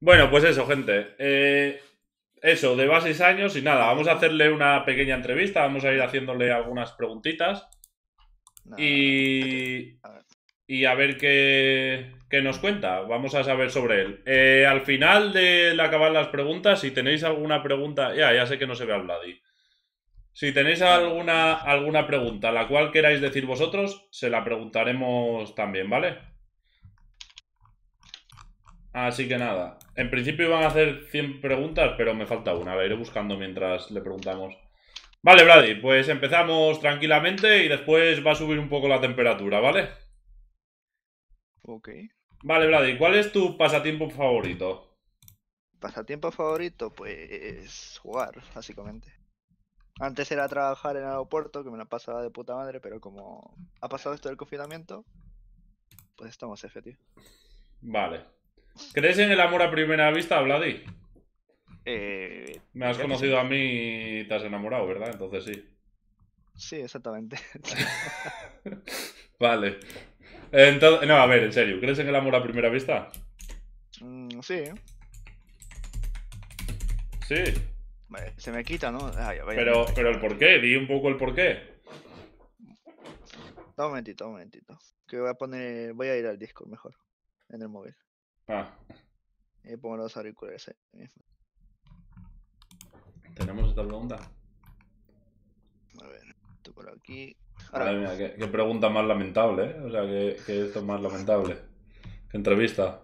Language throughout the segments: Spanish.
Bueno, pues eso, gente. Eh, eso, de va seis años y nada, vamos a hacerle una pequeña entrevista, vamos a ir haciéndole algunas preguntitas. y, a y a ver qué, nos cuenta. Vamos a saber sobre él. Eh, al final de acabar las preguntas, si tenéis alguna pregunta. Ya, ya sé que no se ve a Vladi. Si tenéis alguna, alguna pregunta, la cual queráis decir vosotros, se la preguntaremos también, ¿vale? Así que nada, en principio iban a hacer 100 preguntas, pero me falta una, la iré buscando mientras le preguntamos. Vale, Brady, pues empezamos tranquilamente y después va a subir un poco la temperatura, ¿vale? Ok. Vale, Brady, ¿cuál es tu pasatiempo favorito? Pasatiempo favorito, pues jugar, básicamente. Antes era trabajar en el aeropuerto, que me la pasaba de puta madre, pero como ha pasado esto del confinamiento, pues estamos F, tío. Vale. ¿Crees en el amor a primera vista, Vladi? Eh, Me has conocido a mí y te has enamorado, ¿verdad? Entonces sí. Sí, exactamente. vale. Entonces, no, a ver, en serio, ¿crees en el amor a primera vista? Mm, sí. Sí. Se me quita, ¿no? Ah, pero, pero el porqué, di un poco el porqué. qué. un momentito, un momentito. Que voy a poner. Voy a ir al Discord mejor. En el móvil. Ah. Y eh, pongo los auriculares ¿Tenemos esta pregunta? A ver, esto por aquí. mira, qué, pregunta más lamentable, ¿eh? O sea, qué, qué esto más lamentable. ¿Qué entrevista?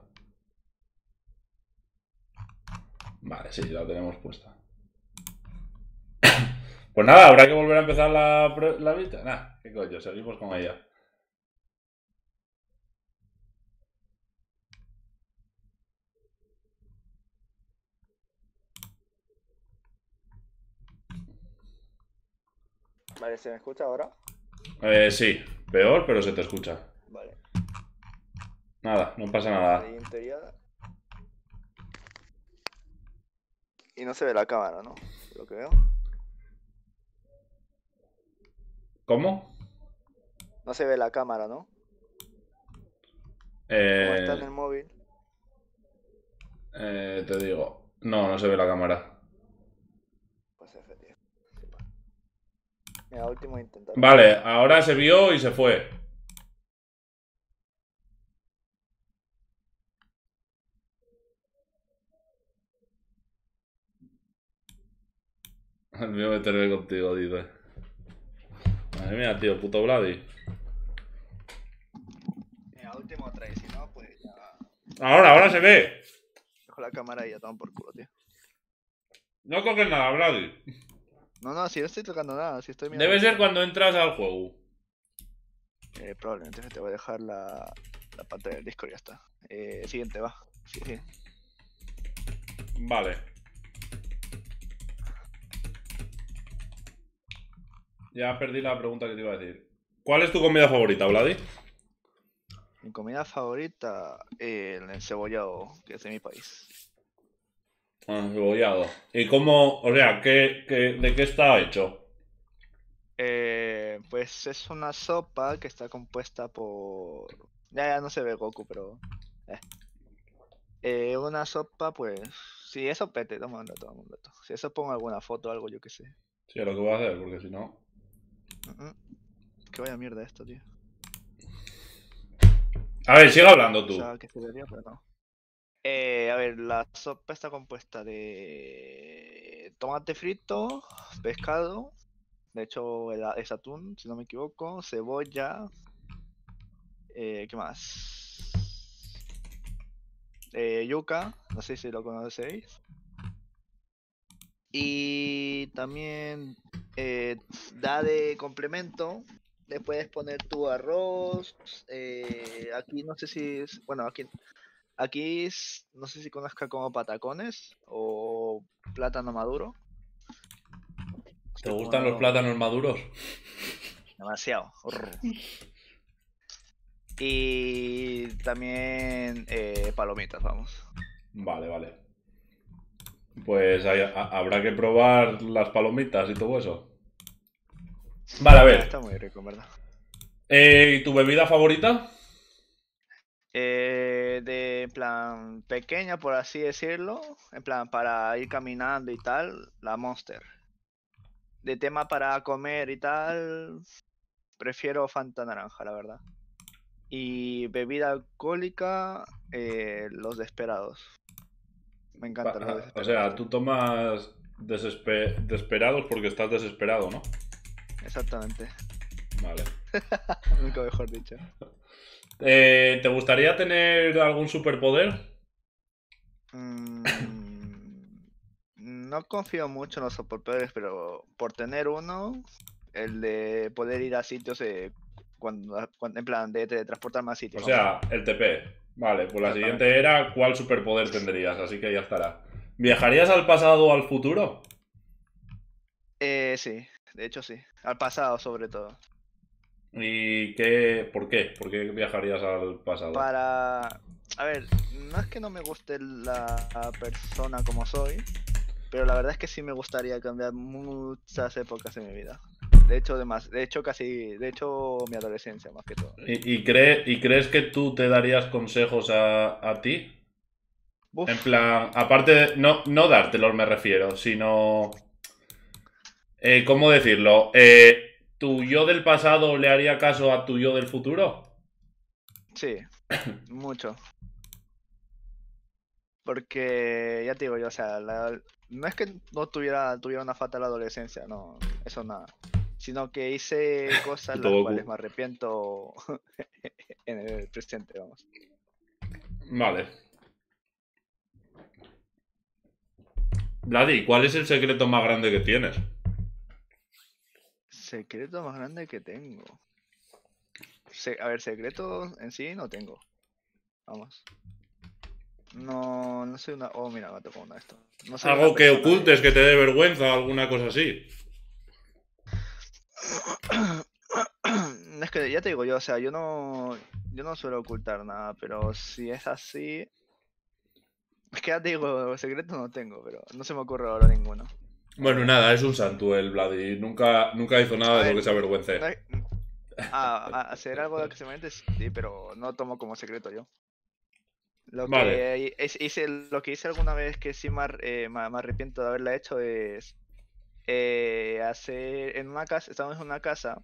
Vale, sí, la tenemos puesta. pues nada, habrá que volver a empezar la, la vista. Nada, qué coño, seguimos con ella. Vale, ¿se me escucha ahora? Eh, sí, peor, pero se te escucha. Vale. Nada, no pasa nada. Y no se ve la cámara, ¿no? Lo que veo. ¿Cómo? No se ve la cámara, ¿no? Eh... ¿Cómo está en el móvil? Eh, te digo. No, no se ve la cámara. Mira, último intento. Vale, ahora se vio y se fue. Voy a meterme contigo, dice. Madre mía, tío, puto Vladi. Mira, último trae, si no, pues ya. Ahora, ahora se ve. Dejo la cámara y ya toman por culo, tío. No coges nada, Vladi. No, no, si no estoy tocando nada, si estoy mirando. Debe ser cuando entras al juego. Eh, probablemente te voy a dejar la, la pantalla del disco y ya está. Eh, siguiente, va. Vale. Ya perdí la pregunta que te iba a decir. ¿Cuál es tu comida favorita, Vladi? Mi comida favorita, eh, el encebollado, que es de mi país. Ah, ¿Y cómo, o sea, ¿qué, de qué está hecho? Eh, pues es una sopa que está compuesta por... Ya, ya no se ve Goku, pero... Eh. eh una sopa, pues... Si eso pete, toma un dato, toma un dato. Si eso pongo alguna foto o algo, yo qué sé. Sí, lo que voy a hacer, porque si no... Qué Que vaya mierda esto, tío. A ver, sigue hablando tú. O eh, a ver, la sopa está compuesta de tomate frito, pescado, de hecho es atún, si no me equivoco, cebolla, eh, ¿qué más? Eh, yuca, no sé si lo conocéis. Y también da de complemento. Le puedes poner tu arroz. aquí no sé si es. Bueno, aquí Aquí no sé si conozca como patacones o plátano maduro. ¿Te gustan los plátanos maduros? Demasiado. y también eh, palomitas, vamos. Vale, vale. Pues habrá que probar las palomitas y todo eso. Vale, a ver. Está muy rico, ¿verdad? Eh, ¿Y tu bebida favorita? eh, de plan pequeña, por así decirlo, en plan para ir caminando y tal, la Monster. De tema para comer y tal, prefiero Fanta Naranja, la verdad. Y bebida alcohólica, eh, los desesperados. Me encanta los ah, ah, desesperados. O sea, tú tomas desesperados porque estás desesperado, ¿no? Exactamente. Vale. Nunca mejor dicho. Eh, ¿Te gustaría tener algún superpoder? Mm, no confío mucho en los superpoderes, pero por tener uno, el de poder ir a sitios cuando, en plan de, transportar más sitios. O sea, el TP. Vale, pues la siguiente era cuál superpoder tendrías, así que ya estará. ¿Viajarías al pasado o al futuro? Eh, sí, de hecho sí. Al pasado sobre todo. ¿Y qué, por qué? ¿Por qué viajarías al pasado? Para... A ver, no es que no me guste la persona como soy, pero la verdad es que sí me gustaría cambiar muchas épocas de mi vida. De hecho, de, más, de hecho casi, de hecho mi adolescencia más que todo. ¿Y, crees que tú te darías consejos a, ti? En plan, aparte, de, no, no dártelos me refiero, sino... Eh, ¿Cómo decirlo? Eh, ¿tu yo del pasado le haría caso a tu yo del futuro? Sí, mucho. Porque, ya te digo yo, o sea, no es que no tuviera, tuviera una fatal adolescencia, no, eso nada. Sino que hice cosas las cuales me arrepiento en el presente, vamos. Vale. Vladi, ¿cuál es el secreto más grande que tienes? Secreto más grande que tengo. a ver, secreto en sí no tengo. Vamos. No, no soy una. Oh, mira, me tocado una de esto. No Algo que ocultes, que te dé vergüenza o alguna cosa así. Es que ya te digo yo, o sea, yo no. Yo no suelo ocultar nada, pero si es así. Es que ya te digo, secreto no tengo, pero no se me ocurre ahora ninguno. Bueno, nada, es un santo el Nunca, nunca hizo nada de lo que se avergüence. A, hacer algo de lo que se sí, pero no tomo como secreto yo. Lo, que, hice, lo que hice alguna vez que sí me, eh, arrepiento de haberla hecho es eh, hacer en una casa, estábamos en una casa,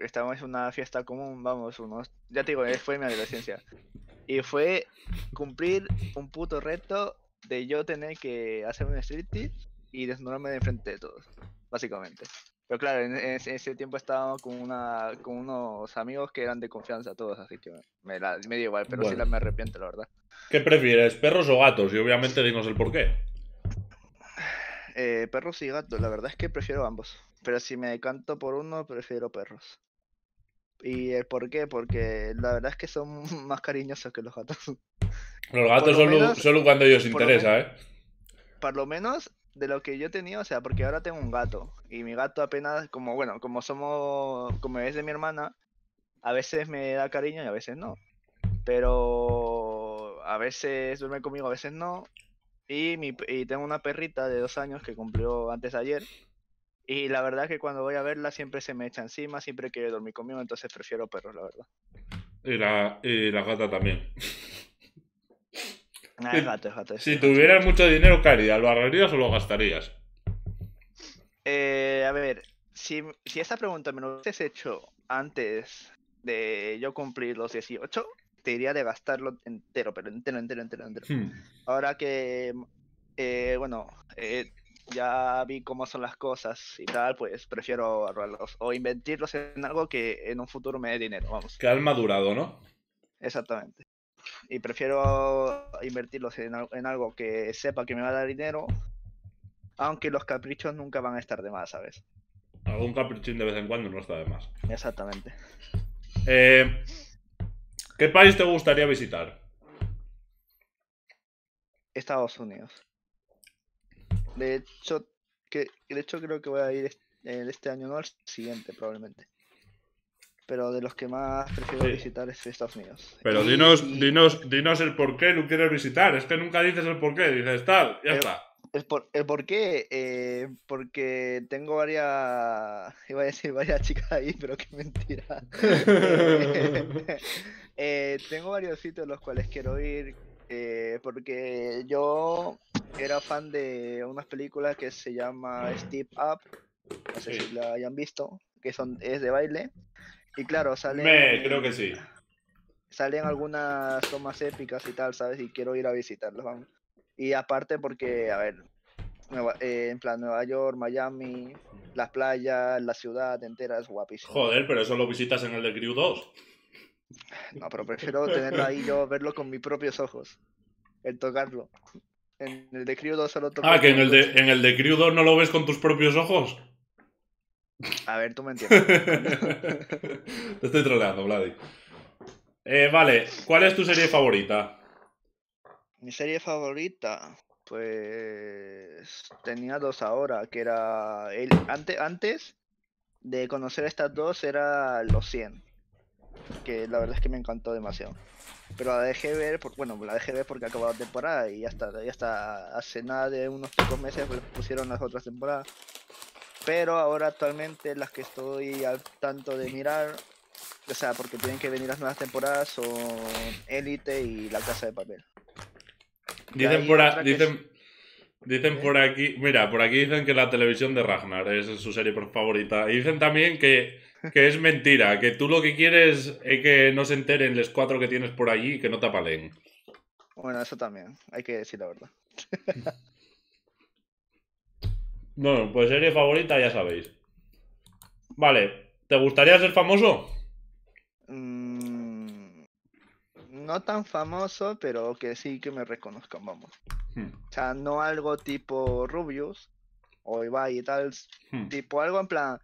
estábamos en una fiesta común, vamos, unos, ya te digo, eh, fue mi adolescencia. Y fue cumplir un puto reto de yo tener que hacer un striptease y desnudarme de frente de todos, básicamente. Pero claro, en, ese tiempo estábamos con, una, con unos amigos que eran de confianza todos, así que me, da dio igual, pero sí la me arrepiento, la verdad. ¿Qué prefieres, perros o gatos? Y obviamente dinos el por qué. Eh, perros y gatos, la verdad es que prefiero ambos. Pero si me decanto por uno, prefiero perros. ¿Y el por qué? Porque la verdad es que son más cariñosos que los gatos. Los gatos solo, cuando ellos interesa, ¿eh? Por lo menos de lo que yo tenía, o sea, porque ahora tengo un gato y mi gato apenas, como bueno, como somos, como es de mi hermana, a veces me da cariño y a veces no. Pero a veces duerme conmigo, a veces no. Y, tengo una perrita de dos años que cumplió antes ayer. Y la verdad que cuando voy a verla siempre se me echa encima, siempre quiere dormir conmigo, entonces prefiero perros, la verdad. y la gata también. si tuvieras mucho dinero, ¿qué harías? ¿Lo ahorrarías o lo gastarías? Eh, a ver, si, esa esta pregunta me lo hubieses hecho antes de yo cumplir los 18, te diría de gastarlo entero, pero entero, entero, entero, hmm. Ahora que, eh, bueno, eh, ya vi cómo son las cosas y tal, pues prefiero ahorrarlos o invertirlos en algo que en un futuro me dé dinero, vamos. Que ha madurado, ¿no? Exactamente y prefiero invertirlos en, algo que sepa que me va a dar dinero, aunque los caprichos nunca van a estar de más, ¿sabes? Algún capricho de vez en cuando no está de más. Exactamente. Eh, ¿Qué país te gustaría visitar? Estados Unidos. De hecho, que, de hecho creo que voy a ir este, año, no el siguiente probablemente pero de los que más prefiero visitar es Estados Unidos. Pero dinos, dinos, dinos el por qué no quieres visitar. Es que nunca dices el por qué, dices tal, ya el, está. El por, qué, eh, porque tengo varias, iba a decir varias chicas ahí, pero qué mentira. Eh, tengo varios sitios los cuales quiero ir, eh, porque yo era fan de unas películas que se llama Step Up, no sé si la hayan visto, que son, es de baile. Y claro, salen. creo que sí. Salen algunas tomas épicas y tal, ¿sabes? Y quiero ir a visitarlos, vamos. Y aparte, porque, a ver, eh, en plan Nueva York, Miami, las playas, la ciudad entera es guapísima. Joder, pero eso lo visitas en el de Crew 2. No, pero prefiero tenerlo ahí yo, verlo con mis propios ojos. El tocarlo. En el de Crew 2 solo toco. Ah, que en el, de, en el de Crew 2 no lo ves con tus propios ojos. A ver, tú me entiendes. Te estoy troleando, Vladi. Eh, vale, ¿cuál es tu serie favorita? Mi serie favorita, pues tenía dos ahora, que era el antes, antes de conocer estas dos era Los 100, que la verdad es que me encantó demasiado. Pero la dejé ver, por, bueno, la dejé ver porque acabó la temporada y hasta, ya hasta hace nada de unos pocos meses pues, pusieron las otras temporadas. Pero ahora actualmente las que estoy al tanto de mirar, o sea, porque tienen que venir las nuevas temporadas, son élite y La Casa de Papel. Dicen por, ¿Eh? aquí, mira, por aquí dicen que la televisión de Ragnar ¿eh? es su serie favorita. Y dicen también que, que es mentira, que tú lo que quieres es que no se enteren los cuatro que tienes por allí y que no te apalen. Bueno, eso también, hay que decir la verdad. No, pues serie favorita ya sabéis. Vale, ¿te gustaría ser famoso? Mm, no tan famoso, pero que sí que me reconozcan, vamos. Hmm. O sea, no algo tipo Rubius o Ibai y tal, hmm. tipo algo en plan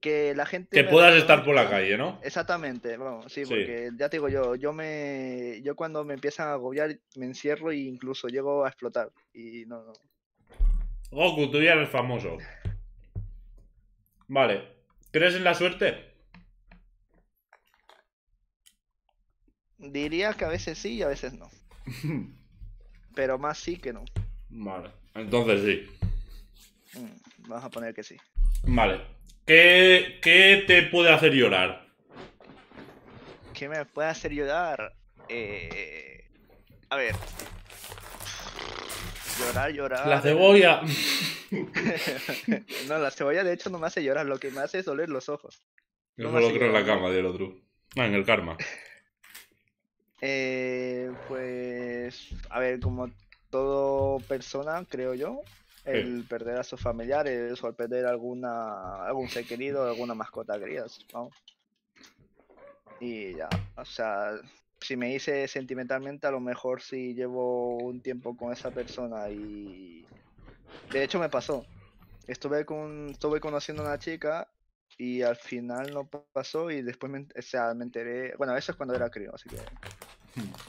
que la gente que puedas estar por la calle, ¿no? Exactamente, vamos, sí, porque ya te digo yo, yo me yo cuando me empiezan a agobiar me encierro e incluso llego a explotar y no Goku, tú ya eres famoso. Vale. ¿Crees en la suerte? Diría que a veces sí y a veces no. Pero más sí que no. Vale. Entonces sí. Mm, vamos a poner que sí. Vale. ¿Qué, ¿Qué, te puede hacer llorar? ¿Qué me puede hacer llorar? Eh, a ver, Llorar, llorar. La cebolla. no, la cebolla de hecho no me hace llorar, lo que me hace es doler los ojos. No Yo lo creo en la cama del otro. Ah, en el karma. Eh, pues, a ver, como todo persona, creo yo, el perder a sus familiares o el perder alguna, algún ser querido, alguna mascota querida, ¿no? Y ya, o sea, si me hice sentimentalmente, a lo mejor si llevo un tiempo con esa persona y... De hecho me pasó. Estuve, con, estuve conociendo a una chica y al final no pasó y después me, o sea, me enteré, bueno, eso es cuando era crío, así que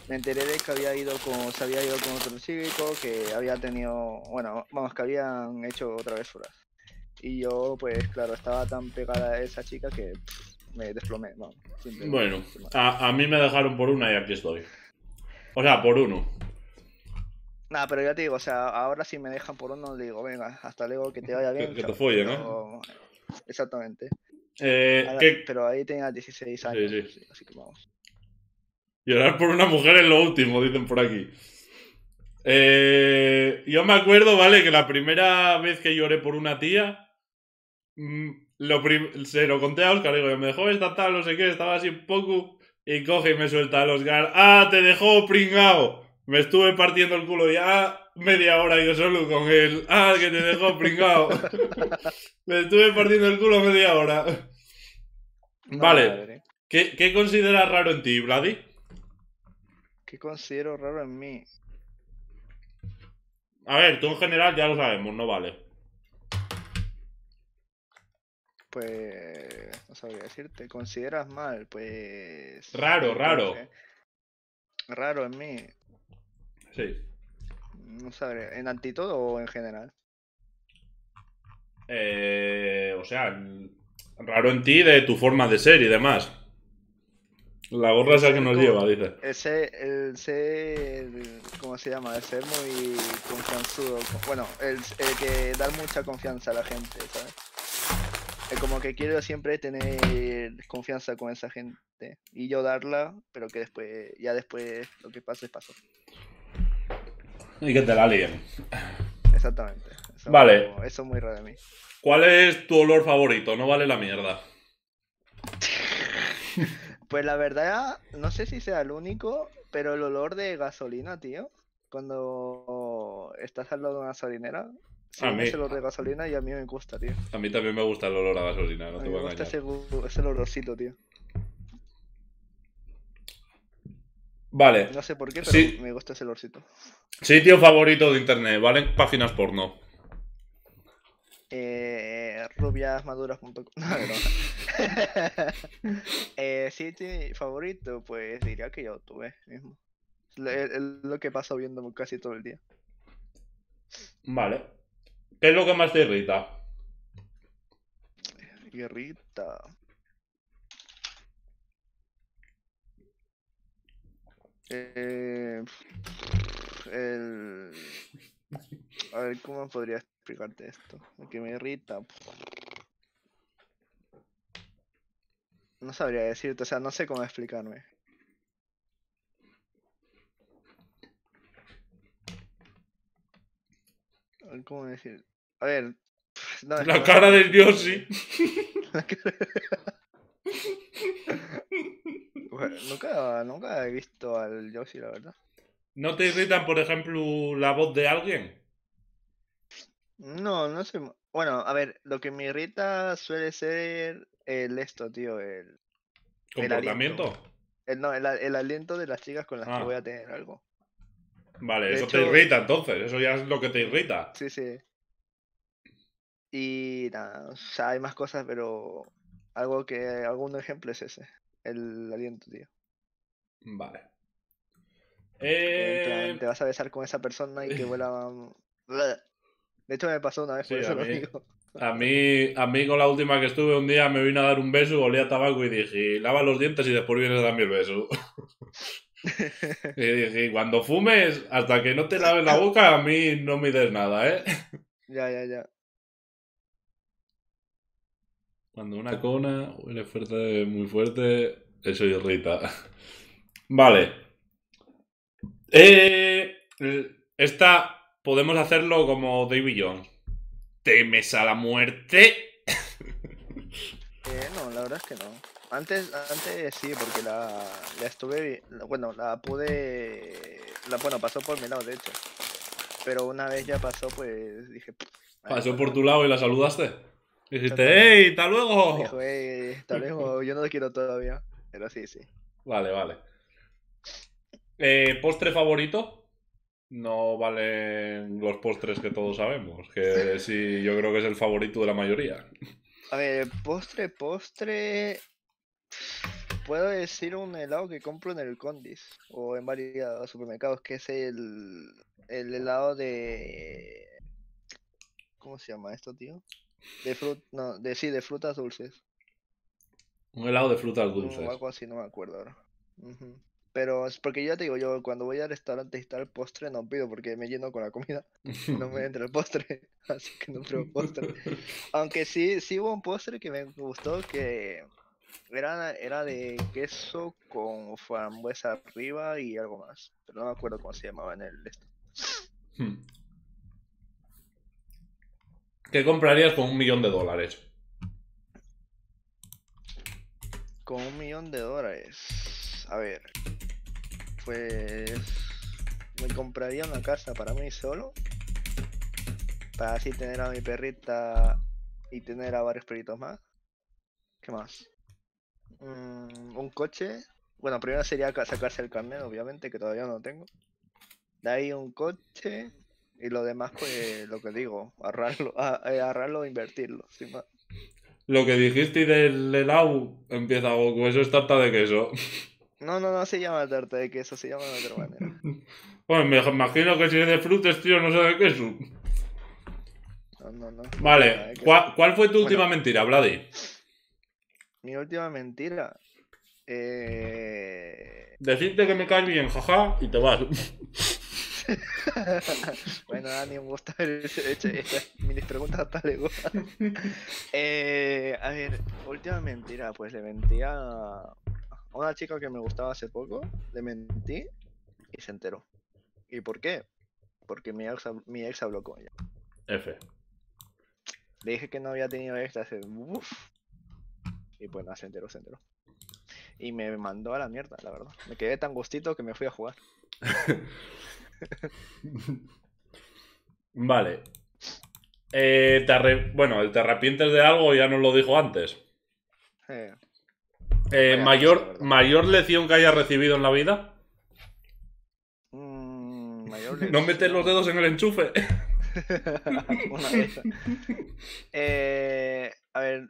me enteré de que había ido con, se había ido con otro cívico, que había tenido, bueno, vamos, que habían hecho otra vez travesuras. Y yo, pues claro, estaba tan pegada a esa chica que me desplomé. bueno, a, mí me dejaron por una y aquí estoy. O sea, por uno. Nada, pero ya te digo, o sea, ahora si me dejan por uno, digo, venga, hasta luego, que te vaya bien. Que, te follen, ¿no? Exactamente. Eh, pero ahí tenía 16 años, así que vamos. Llorar por una mujer es lo último, dicen por aquí. Eh, yo me acuerdo, ¿vale? Que la primera vez que lloré por una tía, mm, lo se lo conté a Oscar, digo, me dejó esta tal, no sé qué, estaba así un poco. Y coge y me suelta los Oscar. ¡Ah, te dejó pringao! Me estuve partiendo el culo ya ah, media hora yo solo con él. ¡Ah, que te dejó pringao! me estuve partiendo el culo media hora. Vale. ¿Qué, ¿Qué consideras raro en ti, Vladi? ¿Qué considero raro en mí? A ver, tú en general ya lo sabemos, no vale. Pues, no sabría decirte, consideras mal, pues... Raro, raro. Raro en mí. Sí. No sabría, ¿en antitodo o en general? Eh, o sea, raro en ti de tu forma de ser y demás. La gorra es la que nos lleva, dice. Ese, el ser, ¿cómo se llama? El ser muy confianzudo. Bueno, el que da mucha confianza a la gente, ¿sabes? Eh, como que quiero siempre tener confianza con esa gente y yo darla, pero que después, ya después lo que es paso. Y que te la líen. Exactamente. vale. eso es muy raro de mí. ¿Cuál es tu olor favorito? No vale la mierda. pues la verdad, no sé si sea el único, pero el olor de gasolina, tío. Cuando estás al lado de una gasolinera, a mí. Es el olor de gasolina y a mí me gusta, tío. A mí también me gusta el olor a gasolina, no te voy a engañar. Ese, olorcito, tío. Vale. No sé por qué, pero me gusta ese olorcito. Sitio favorito de internet, ¿vale? Páginas porno. Eh, rubiasmaduras.com. No, sitio eh, favorito, pues diría que yo tuve mismo. Es lo que paso viendo casi todo el día. Vale. ¿Qué es lo que más te irrita? Irrita. Eh, el... A ver, ¿cómo podría explicarte esto? Lo que me irrita. No sabría decirte, o sea, no sé cómo explicarme. A ver, ¿Cómo decir? A ver. la cara del dios, sí. nunca, nunca he visto al Yoshi, la verdad. ¿No te irritan, por ejemplo, la voz de alguien? No, no sé. Bueno, a ver, lo que me irrita suele ser el esto, tío, el... ¿Comportamiento? El no, el, aliento de las chicas con las que ah. voy a tener algo. Vale, eso te irrita entonces, eso ya es lo que te irrita. Sí, sí. Y nada, o sea, hay más cosas, pero algo que algún ejemplo es ese, el aliento, tío. Vale. Eh, te vas a besar con esa persona y que vuela... De hecho me pasó una vez, por eso a mí, lo A mí, con la última que estuve un día me vino a dar un beso, olía a tabaco y dije, lava los dientes y después vienes a darme el beso. y dije, cuando fumes, hasta que no te laves la boca, a mí no me des nada, ¿eh? Ya, ya, ya. Cuando una cona huele fuerte, muy fuerte, eso irrita. Vale. Eh, esta podemos hacerlo como David Jones. ¿Temes a la muerte? Eh, no, la verdad es que no. Antes, antes sí, porque la, la estuve. Bueno, la pude. La, bueno, pasó por mi lado, de hecho. Pero una vez ya pasó, pues dije. Pasó pues por tu lado y la saludaste. Dijiste, ¡ey, ¡Hasta luego! Dijo, ¡Hasta luego! Yo no lo quiero todavía. Pero sí, sí. Vale, vale. Eh, ¿Postre favorito? No valen los postres que todos sabemos. Que sí, yo creo que es el favorito de la mayoría. A ver, postre, postre. Puedo decir un helado que compro en el Condis o en varios supermercados, que es el, el helado de. ¿Cómo se llama esto, tío? De fruta, no, de, sí, de frutas dulces. Un helado de frutas dulces. O algo así, no me acuerdo ahora. Pero es porque ya te digo, yo cuando voy al restaurante y está el postre, no pido porque me lleno con la comida. No me entra el postre, así que no pruebo postre. Aunque sí, sí hubo un postre que me gustó, que era, era de queso con frambuesa arriba y algo más. Pero no me acuerdo cómo se llamaba en el... esto. Hmm. ¿Qué comprarías con un millón de dólares? Con un millón de dólares. A ver. Pues. Me compraría una casa para mí solo. Para así tener a mi perrita y tener a varios perritos más. ¿Qué más? Mm, un coche. Bueno, primero sería sacarse el carnet, obviamente, que todavía no lo tengo. De ahí un coche. Y lo demás, pues lo que digo, ahorrarlo, eh, ahorrarlo e invertirlo. Lo que dijiste del helado empieza Goku, eso es tarta de queso. No, no, no se llama tarta de queso, se llama de otra manera. bueno, me imagino que si es de frutas, tío, no sé de queso. No, no, no. Vale, ¿Cuál, ¿cuál, fue tu última mentira, Vladi? Mi última mentira. Eh... Decirte que me caes bien, jaja, y te vas. bueno, Dani, me gusta haber hecho estas mini preguntas hasta luego. eh, a ver, última mentira, pues le mentí a una chica que me gustaba hace poco, le mentí y se enteró. ¿Y por qué? Porque mi ex, mi ex habló con ella. F. Le dije que no había tenido ex hace... Uf. Y pues nada, se enteró, se enteró. Y me mandó a la mierda, la verdad. Me quedé tan gustito que me fui a jugar. vale. Eh, bueno, el te arrepientes de algo ya nos lo dijo antes. Eh, mayor, ¿Mayor lección que hayas recibido en la vida? Mm, no metes los dedos en el enchufe. Eh, a ver,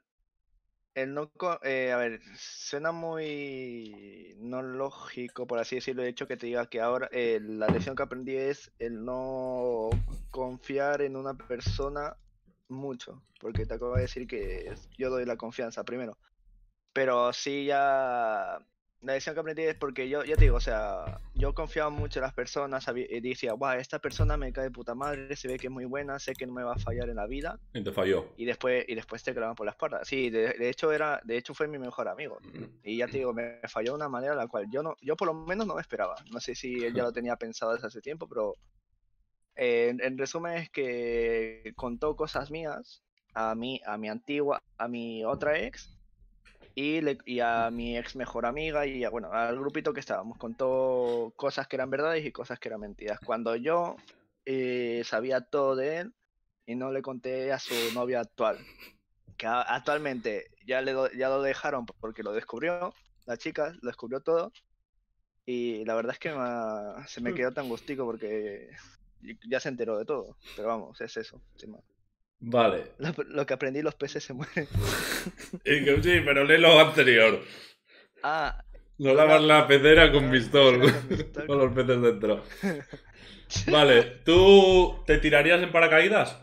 el no, eh, a ver, suena muy no lógico, por así decirlo, de hecho que te diga que ahora eh, la lección que aprendí es el no confiar en una persona mucho, porque te acabo de decir que yo doy la confianza primero, pero sí ya la decisión que aprendí es porque yo, ya te digo, o sea, yo confiaba mucho en las personas y decía, guau, esta persona me cae de puta madre, se ve que es muy buena, sé que no me va a fallar en la vida. Y te falló. Y después, y después te clavan por las espalda. Sí, de, hecho era, de hecho fue mi mejor amigo. Mm. Y ya te digo, me falló de una manera la cual yo no, yo por lo menos no me esperaba. No sé si él ya lo tenía pensado desde hace tiempo, pero eh, en, resumen es que contó cosas mías a mi, a mi antigua, a mi otra ex y, a mi ex mejor amiga y a, bueno, al grupito que estábamos. Contó cosas que eran verdades y cosas que eran mentiras. Cuando yo eh, sabía todo de él y no le conté a su novia actual. Que actualmente ya, le ya lo dejaron porque lo descubrió, la chica lo descubrió todo. Y la verdad es que se me mm. quedó tan gustico porque ya se enteró de todo. Pero vamos, es eso. más. Vale. Lo, que aprendí, los peces se mueren. sí, pero lee lo anterior. Ah. No lavas la, pecera con pistol. Con, los peces dentro. vale, ¿tú te tirarías en paracaídas?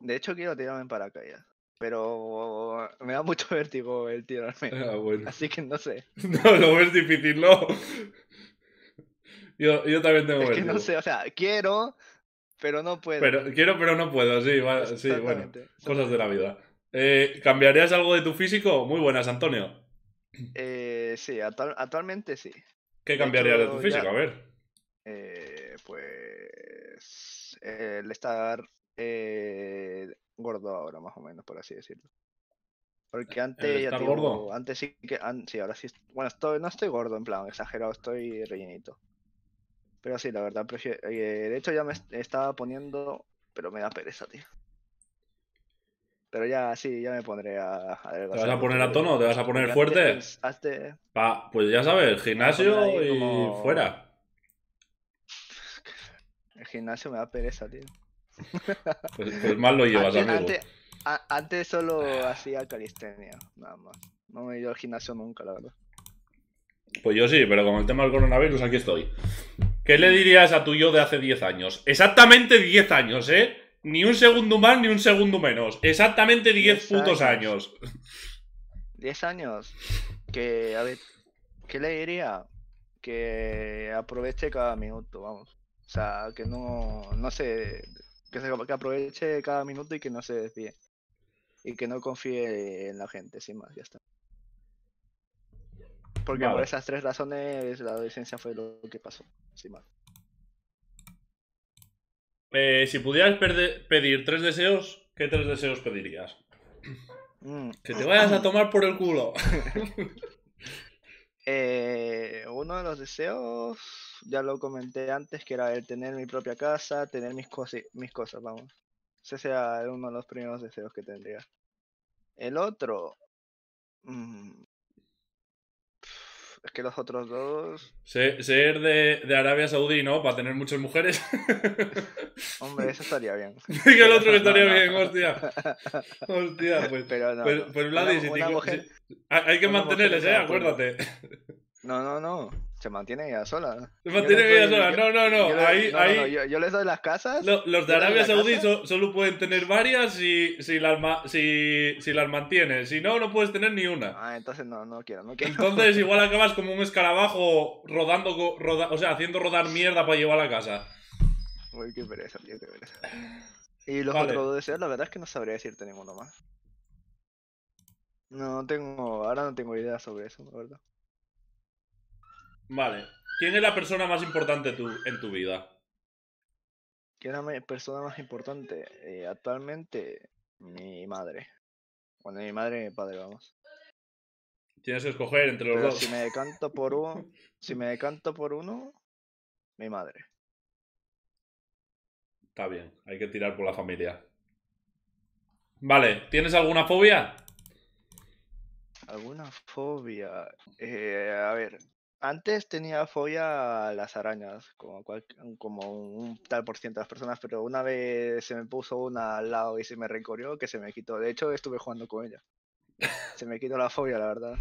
De hecho, quiero tirarme en paracaídas. Pero me da mucho vértigo el tirarme. Ah, bueno. Así que no sé. no, lo ves difícil, ¿no? yo, yo también tengo es Que no sé, o sea, quiero, pero no puedo. Pero, quiero, pero no puedo, sí, sí bueno. Cosas de la vida. Eh, ¿Cambiarías algo de tu físico? Muy buenas, Antonio. Eh, sí, actualmente sí. ¿Qué cambiarías de, tu físico? a ver. Eh, pues. El estar eh, gordo ahora, más o menos, por así decirlo. Porque antes ya gordo? antes sí que sí, ahora sí, bueno, estoy, no estoy gordo en plan exagerado, estoy rellenito. Pero sí, la verdad, prefiero... Eh, de hecho ya me estaba poniendo, pero me da pereza, tío. Pero ya, sí, ya me pondré a... ¿Te vas a poner a tono? ¿Te vas a poner fuerte? pues ya sabes, gimnasio y fuera. El gimnasio me da pereza, tío. Pues, pues mal lo llevas, antes, amigo. antes solo hacía calistenia, nada más. No me he ido al gimnasio nunca, la verdad. Pues yo sí, pero con el tema del coronavirus aquí estoy. ¿Qué le dirías a tu yo de hace 10 años? Exactamente 10 años, ¿eh? Ni un segundo más, ni un segundo menos. Exactamente 10 putos años. 10 años. Que, a ver, ¿qué le diría? Que aproveche cada minuto, vamos. O sea, que no, no se, que se... Que aproveche cada minuto y que no se desvíe. Y que no confíe en la gente, sin más, ya está. Porque por esas tres razones la adolescencia fue lo que pasó. Eh, si pudieras pedir tres deseos, ¿qué tres deseos pedirías? Mm. Que te vayas a tomar por el culo. Eh, uno de los deseos, ya lo comenté antes, que era el tener mi propia casa, tener mis, mis cosas, vamos. Ese sea uno de los primeros deseos que tendría. El otro, mm, es que los otros dos. Ser, de, de, Arabia Saudí, ¿no? Para tener muchas mujeres. Hombre, eso estaría bien. que el otro estaría bien, hostia. Hostia, pues. Pero Pues, pues Vladis, si, hay que mantenerles, ¿eh? Acuérdate. No, no, no se mantiene ella sola. Se mantiene ella sola, no, no, no. ahí, ahí... yo, les doy las casas. los de Arabia Saudí solo pueden tener varias si, si, las, si, si las mantienes. Si no, no puedes tener ni una. Ah, entonces no, no quiero, Entonces igual acabas como un escarabajo rodando, o sea, haciendo rodar mierda para llevar la casa. Uy, qué pereza, tío, qué pereza. Y los otros deseos, la verdad es que no sabría decirte ninguno más. No, tengo, ahora no tengo idea sobre eso, la verdad. Vale. ¿Quién es la persona más importante tú en tu vida? ¿Quién es la persona más importante? Eh, actualmente, mi madre. Bueno, mi madre y mi padre, vamos. Tienes que escoger entre los dos. Si me decanto por uno, si me decanto por uno, mi madre. Está bien, hay que tirar por la familia. Vale, ¿tienes alguna fobia? ¿Alguna fobia? Eh, a ver, antes tenía fobia a las arañas, como, un tal por ciento de las personas, pero una vez se me puso una al lado y se me recorrió que se me quitó. De hecho, estuve jugando con ella. Se me quitó la fobia, la verdad.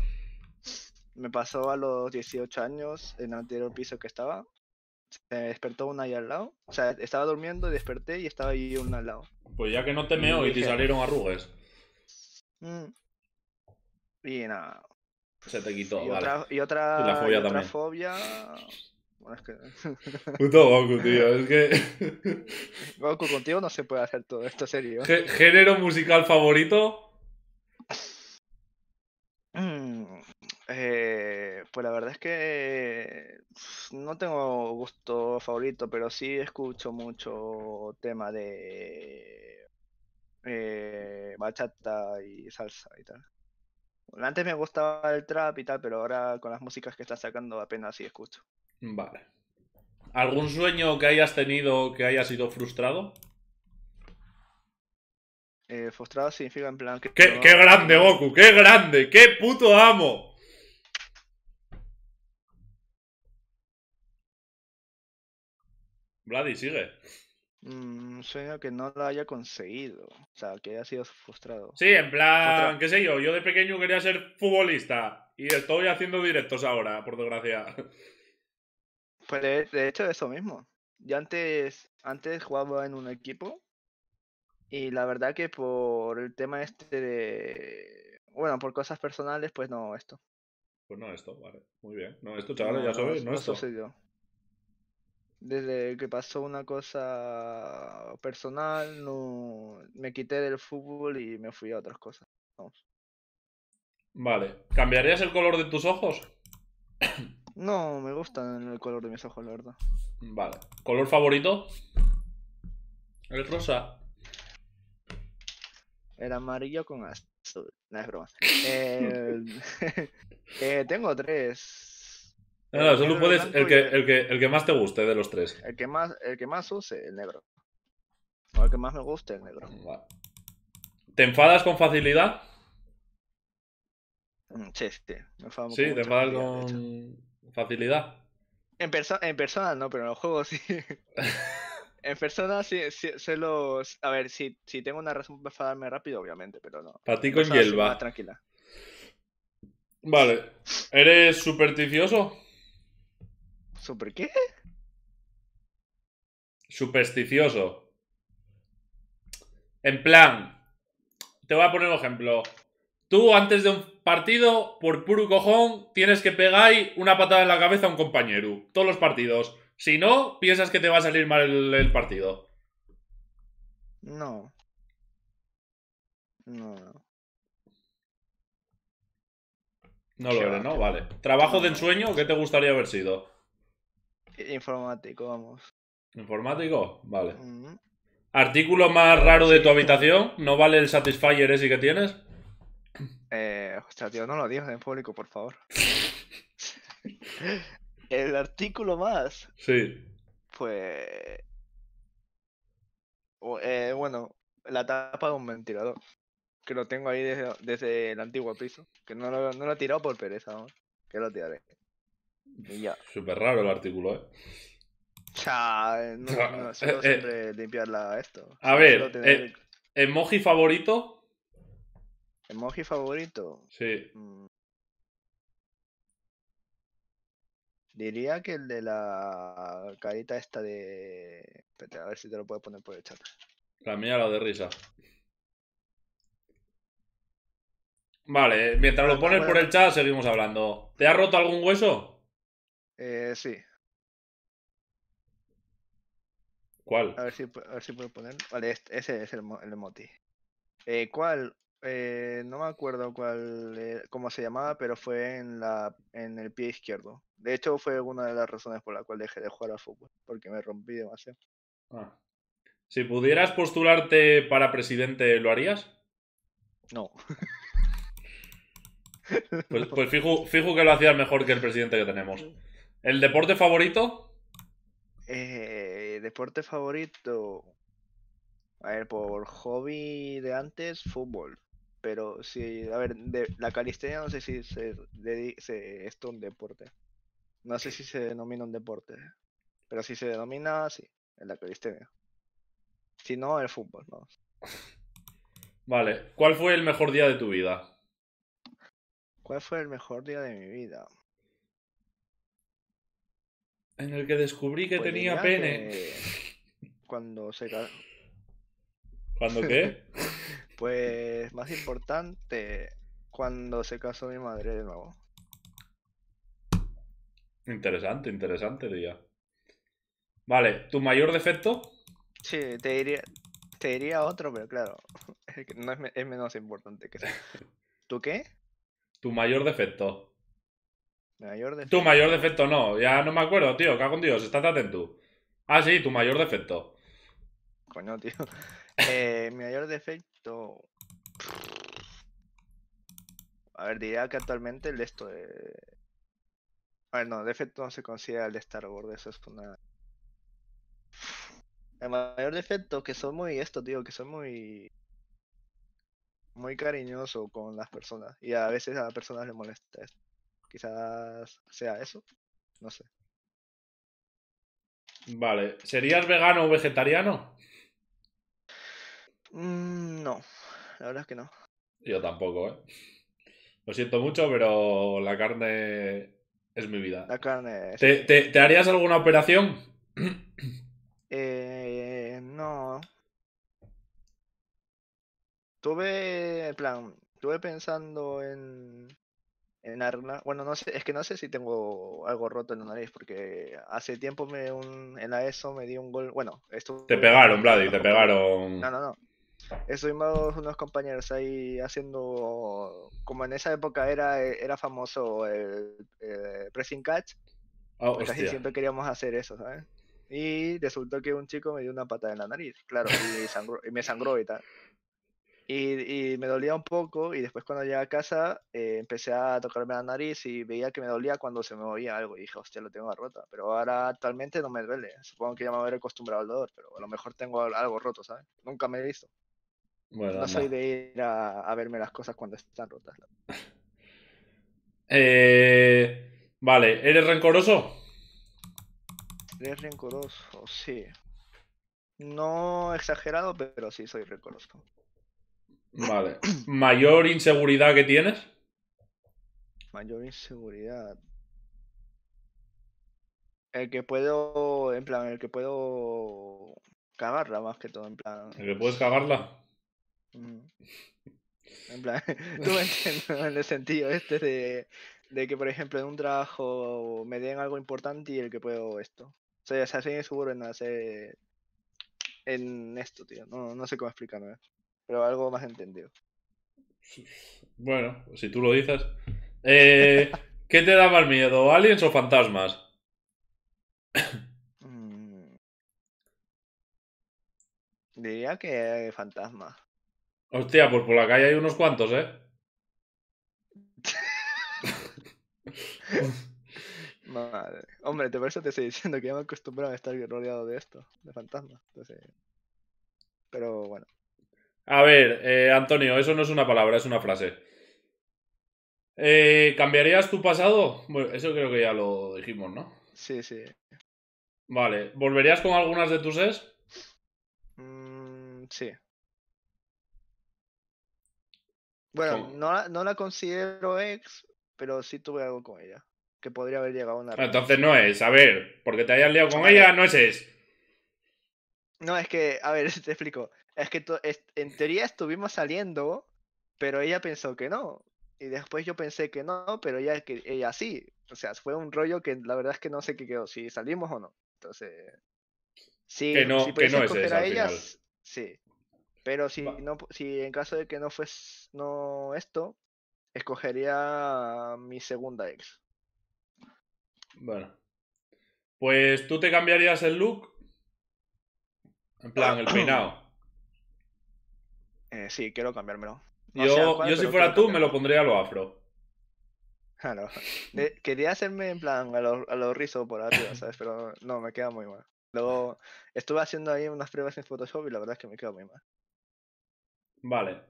Me pasó a los 18 años en el anterior piso que estaba. Se me despertó una ahí al lado. O sea, estaba durmiendo, y desperté y estaba ahí una al lado. Pues ya que no te y, te salieron arrugas. Mm. Y nada, se te quitó, y Otra, otra, fobia Bueno, es que... Goku, tío, es que... Goku, contigo no se puede hacer todo esto, serio. ¿Género musical favorito? Mm, eh, pues la verdad es que no tengo gusto favorito, pero sí escucho mucho tema de eh, bachata y salsa y tal. Antes me gustaba el trap y tal, pero ahora con las músicas que está sacando apenas sí escucho. Vale. ¿Algún sueño que hayas tenido que haya sido frustrado? Eh, frustrado significa en plan que. ¡Qué, qué grande, Goku! ¡Qué grande! ¡Qué puto amo! Vladi, sigue. Mm, sueño que no lo haya conseguido. O sea, que haya sido frustrado. Sí, en plan, qué sé yo, yo de pequeño quería ser futbolista y estoy haciendo directos ahora, por desgracia. Pues de, hecho, eso mismo. Yo antes, antes jugaba en un equipo y la verdad que por el tema este de... Bueno, por cosas personales, pues no, esto. Pues no, esto, vale. Muy bien. No, esto, chavales, ya sabes, no, esto desde que pasó una cosa personal, no me quité del fútbol y me fui a otras cosas. Vale. ¿Cambiarías el color de tus ojos? No, me gustan el color de mis ojos, la verdad. Vale. ¿Color favorito? El rosa. El amarillo con azul. No es broma. Eh, eh, tengo tres. No, eh, solo puedes el, que, más te guste de los tres. El que más, el que más use, el negro. O el que más me guste, el negro. ¿Te enfadas con facilidad? Mm, sí, sí. sí, te enfadas con facilidad. En, persona no, pero en los juegos sí. en persona sí, se los... A ver, si, tengo una razón para enfadarme rápido, obviamente, pero no. Para ti con Tranquila. Vale. ¿Eres supersticioso? ¿Por qué? Supersticioso. En plan, te voy a poner un ejemplo. Tú antes de un partido, por puro cojón, tienes que pegar una patada en la cabeza a un compañero. Todos los partidos. Si no, piensas que te va a salir mal el, partido. No. No, no. lo eres, ¿no? Vale. ¿Trabajo de ensueño? ¿Qué te gustaría haber sido? Informático, vamos. ¿Informático? Vale. ¿Artículo más raro de tu habitación? ¿No vale el Satisfyer ese que tienes? Eh, hostia, tío, no lo digas en público, por favor. el artículo más. Sí. Pues. Eh, bueno, la tapa de un ventilador. Que lo tengo ahí desde, el antiguo piso. Que no lo, he tirado por pereza, vamos. que lo tiraré. Súper raro el artículo, ¿eh? Chao, ah, no, eh, siempre eh. limpiarla esto. A ver, eh, ¿emoji favorito? ¿Emoji favorito? Sí. Mm. Diría que el de la carita esta de... a ver si te lo puedo poner por el chat. La mía, la de risa. Vale, mientras lo pones por el chat seguimos hablando. ¿Te ha roto algún hueso? Eh, sí. ¿Cuál? A ver si, puedo poner. Vale, ese es el, el Eh, ¿Cuál? Eh, no me acuerdo cuál, eh, cómo se llamaba, pero fue en, la, en el pie izquierdo. De hecho, fue una de las razones por la cual dejé de jugar al fútbol, porque me rompí demasiado. Ah. Si pudieras postularte para presidente, ¿lo harías? Pues, no. Pues, fijo, fijo, que lo hacías mejor que el presidente que tenemos. Mm. ¿El deporte favorito? Eh, deporte favorito. A ver, por hobby de antes, fútbol. Pero si... a ver, de, la calistenia no sé si se, de, un deporte. No sé eh. si se denomina un deporte. Pero si se denomina, sí, la calistenia. Si no, el fútbol, no. Vale, ¿cuál fue el mejor día de tu vida? ¿Cuál fue el mejor día de mi vida? En el que descubrí que pues tenía pene. Cuando se ¿Cuándo qué? pues más importante, cuando se casó mi madre de nuevo. Interesante, interesante, diría. Vale, ¿tu mayor defecto? Sí, te diría, te diría otro, pero claro, es, menos importante que ¿Tu qué? ¿Tu mayor defecto? Tu mayor defecto no, ya no me acuerdo, tío, cago en Dios, estate atento. Ah, sí, tu mayor defecto. Coño, tío. Eh, mi mayor defecto. A ver, diría que actualmente el de esto de. A ver, no, defecto no se considera el de Star Wars, eso es una El mayor defecto que soy muy esto, tío, que soy muy. Muy cariñoso con las personas. Y a veces a las personas les molesta esto. Quizás sea eso. No sé. Vale. ¿Serías vegano o vegetariano? Mm, no. La verdad es que no. Yo tampoco, ¿eh? Lo siento mucho, pero la carne es mi vida. La carne es... ¿Te, te, harías alguna operación? Eh, no. Tuve, en plan, tuve pensando en, en arna Bueno, no sé, es que no sé si tengo algo roto en la nariz, porque hace tiempo me un, en la ESO me di un gol. Bueno, esto. Te pegaron, Vladi, te pegaron. No, no, no. Estuvimos unos compañeros ahí haciendo. Como en esa época era, era famoso el, pressing eh, catch. Oh, casi siempre queríamos hacer eso, ¿sabes? Y resultó que un chico me dio una patada en la nariz, claro, y, sangró, y me sangró y tal. Y, me dolía un poco y después cuando llegué a casa eh, empecé a tocarme la nariz y veía que me dolía cuando se me movía algo y dije, hostia, lo tengo rota, pero ahora actualmente no me duele, supongo que ya me haber acostumbrado al dolor, pero a lo mejor tengo algo roto, ¿sabes? Nunca me he visto. Bueno, no soy de ir a, a, verme las cosas cuando están rotas. Eh, vale, ¿eres rencoroso? ¿Eres rencoroso? Sí. No exagerado, pero sí soy rencoroso. Vale. ¿Mayor inseguridad que tienes? Mayor inseguridad. El que puedo, en plan, el que puedo cagarla más que todo, en plan. ¿El que puedes cagarla? Mm. En plan, tú me entiendes en el sentido este de, de, que, por ejemplo, en un trabajo me den algo importante y el que puedo esto. O sea, se sea inseguro en hacer. en esto, tío. No, no sé cómo explicarlo. Eh pero algo más entendido. Bueno, si tú lo dices. Eh, ¿Qué te da más miedo, aliens o fantasmas? Mm. diría que fantasmas. Hostia, pues por la calle hay unos cuantos, ¿eh? Madre. Hombre, por eso te estoy diciendo que ya me he acostumbrado a estar rodeado de esto, de fantasmas. Entonces... Pues, eh. Pero bueno. A ver, eh, Antonio, eso no es una palabra, es una frase. Eh, ¿Cambiarías tu pasado? Bueno, eso creo que ya lo dijimos, ¿no? Sí, sí. Vale, ¿volverías con algunas de tus ex? Mm, sí. Bueno, no, no, la considero ex, pero sí tuve algo con ella. Que podría haber llegado a una. Ah, entonces no es, a ver, porque te hayas liado con ella, no es ex. No, es que, a ver, te explico. Es que en teoría estuvimos saliendo, pero ella pensó que no. Y después yo pensé que no, pero ella, que, ella sí. O sea, fue un rollo que la verdad es que no sé qué quedó, si salimos o no. Entonces, sí, que no, si no es sí. Pero si, no, si en caso de que no fuese no esto, escogería mi segunda ex. Bueno. Pues tú te cambiarías el look en plan, el peinado. Eh, sí, quiero cambiármelo. yo, yo si fuera tú, me lo pondría a lo afro. Claro. Ah, eh, quería hacerme en plan a los lo rizos por arriba, ¿sabes? Pero no, me queda muy mal. Luego estuve haciendo ahí unas pruebas en Photoshop y la verdad es que me queda muy mal. Vale.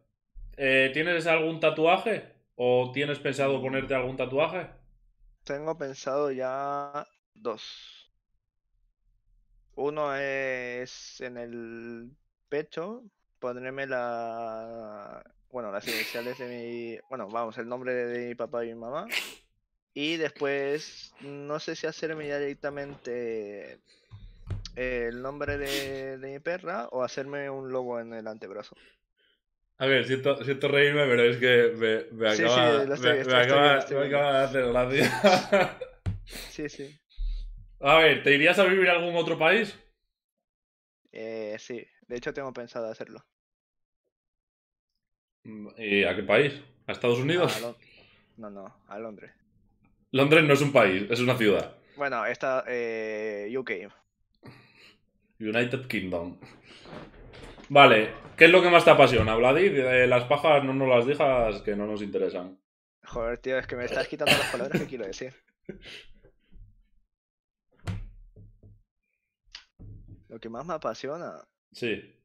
Eh, ¿Tienes algún tatuaje? ¿O tienes pensado mm. ponerte algún tatuaje? Tengo pensado ya dos. Uno es en el pecho ponerme la. Bueno, las iniciales de mi. Bueno, vamos, el nombre de mi papá y mi mamá. Y después, no sé si hacerme directamente el nombre de, mi perra o hacerme un logo en el antebrazo. A ver, siento, siento, reírme, pero es que me, de hacer gracia. Sí, sí. A ver, ¿te irías a vivir a algún otro país? Eh, sí, de hecho tengo pensado hacerlo. Mm, ¿Y a qué país? ¿A Estados Unidos? No, no, a Londres. Londres no es un país, es una ciudad. Bueno, está eh, UK. United Kingdom. Vale, ¿qué es lo que más te apasiona, Vladid? las pajas no nos las dejas que no nos interesan. Joder, tío, es que me estás quitando las palabras que quiero decir. lo que más me apasiona. Sí.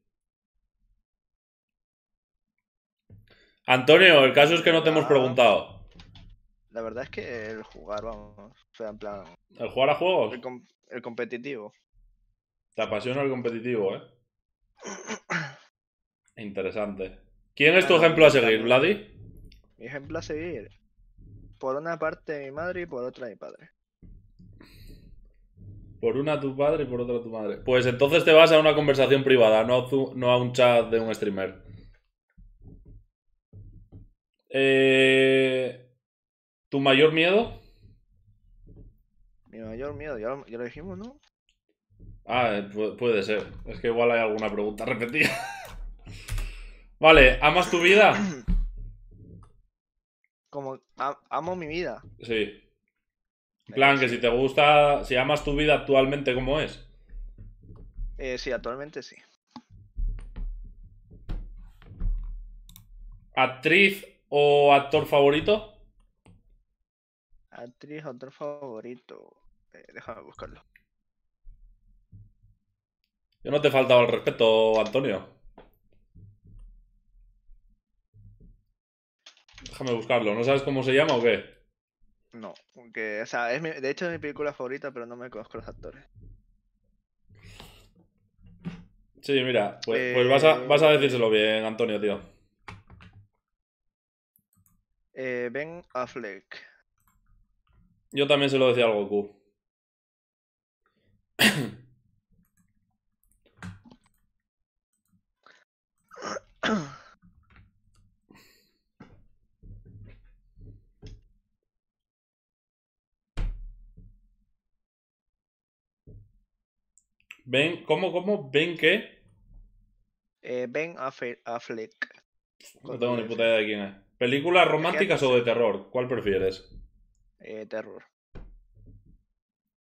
Antonio, el caso es que no te hemos ah. preguntado. La verdad es que el jugar, vamos. O sea, en plan. ¿El jugar a juegos? El, el competitivo. Te apasiona el competitivo, ¿eh? Interesante. ¿Quién es tu ejemplo a seguir, Vladi? Mi ejemplo a seguir. Por una parte mi madre y por otra mi padre. Por una tu padre y por otra tu madre. Pues entonces te vas a una conversación privada, no a, un chat de un streamer. Eh, ¿Tu mayor miedo? Mi mayor miedo, ya lo, dijimos, ¿no? Ah, eh, puede ser. Es que igual hay alguna pregunta repetida. vale, ¿amas tu vida? Como, amo mi vida. Sí. En plan, que si te gusta, si amas tu vida actualmente como es. Eh, sí, actualmente sí. ¿Actriz o actor favorito? Actriz o actor favorito. Eh, déjame buscarlo. Yo no te he faltado al respeto, Antonio. Déjame buscarlo. ¿No sabes cómo se llama o qué? No, que, o sea, es de hecho es mi película favorita, pero no me conozco los actores. Sí, mira, pues, pues eh, vas, a, vas a decírselo bien, Antonio, tío. Eh, a Affleck. Yo también se lo decía algo Goku. ¿Ven cómo? cómo ¿Ven qué? Ven eh, a flick. No tengo ni puta idea de quién es. ¿Películas románticas o de terror? ¿Cuál prefieres? Eh, terror.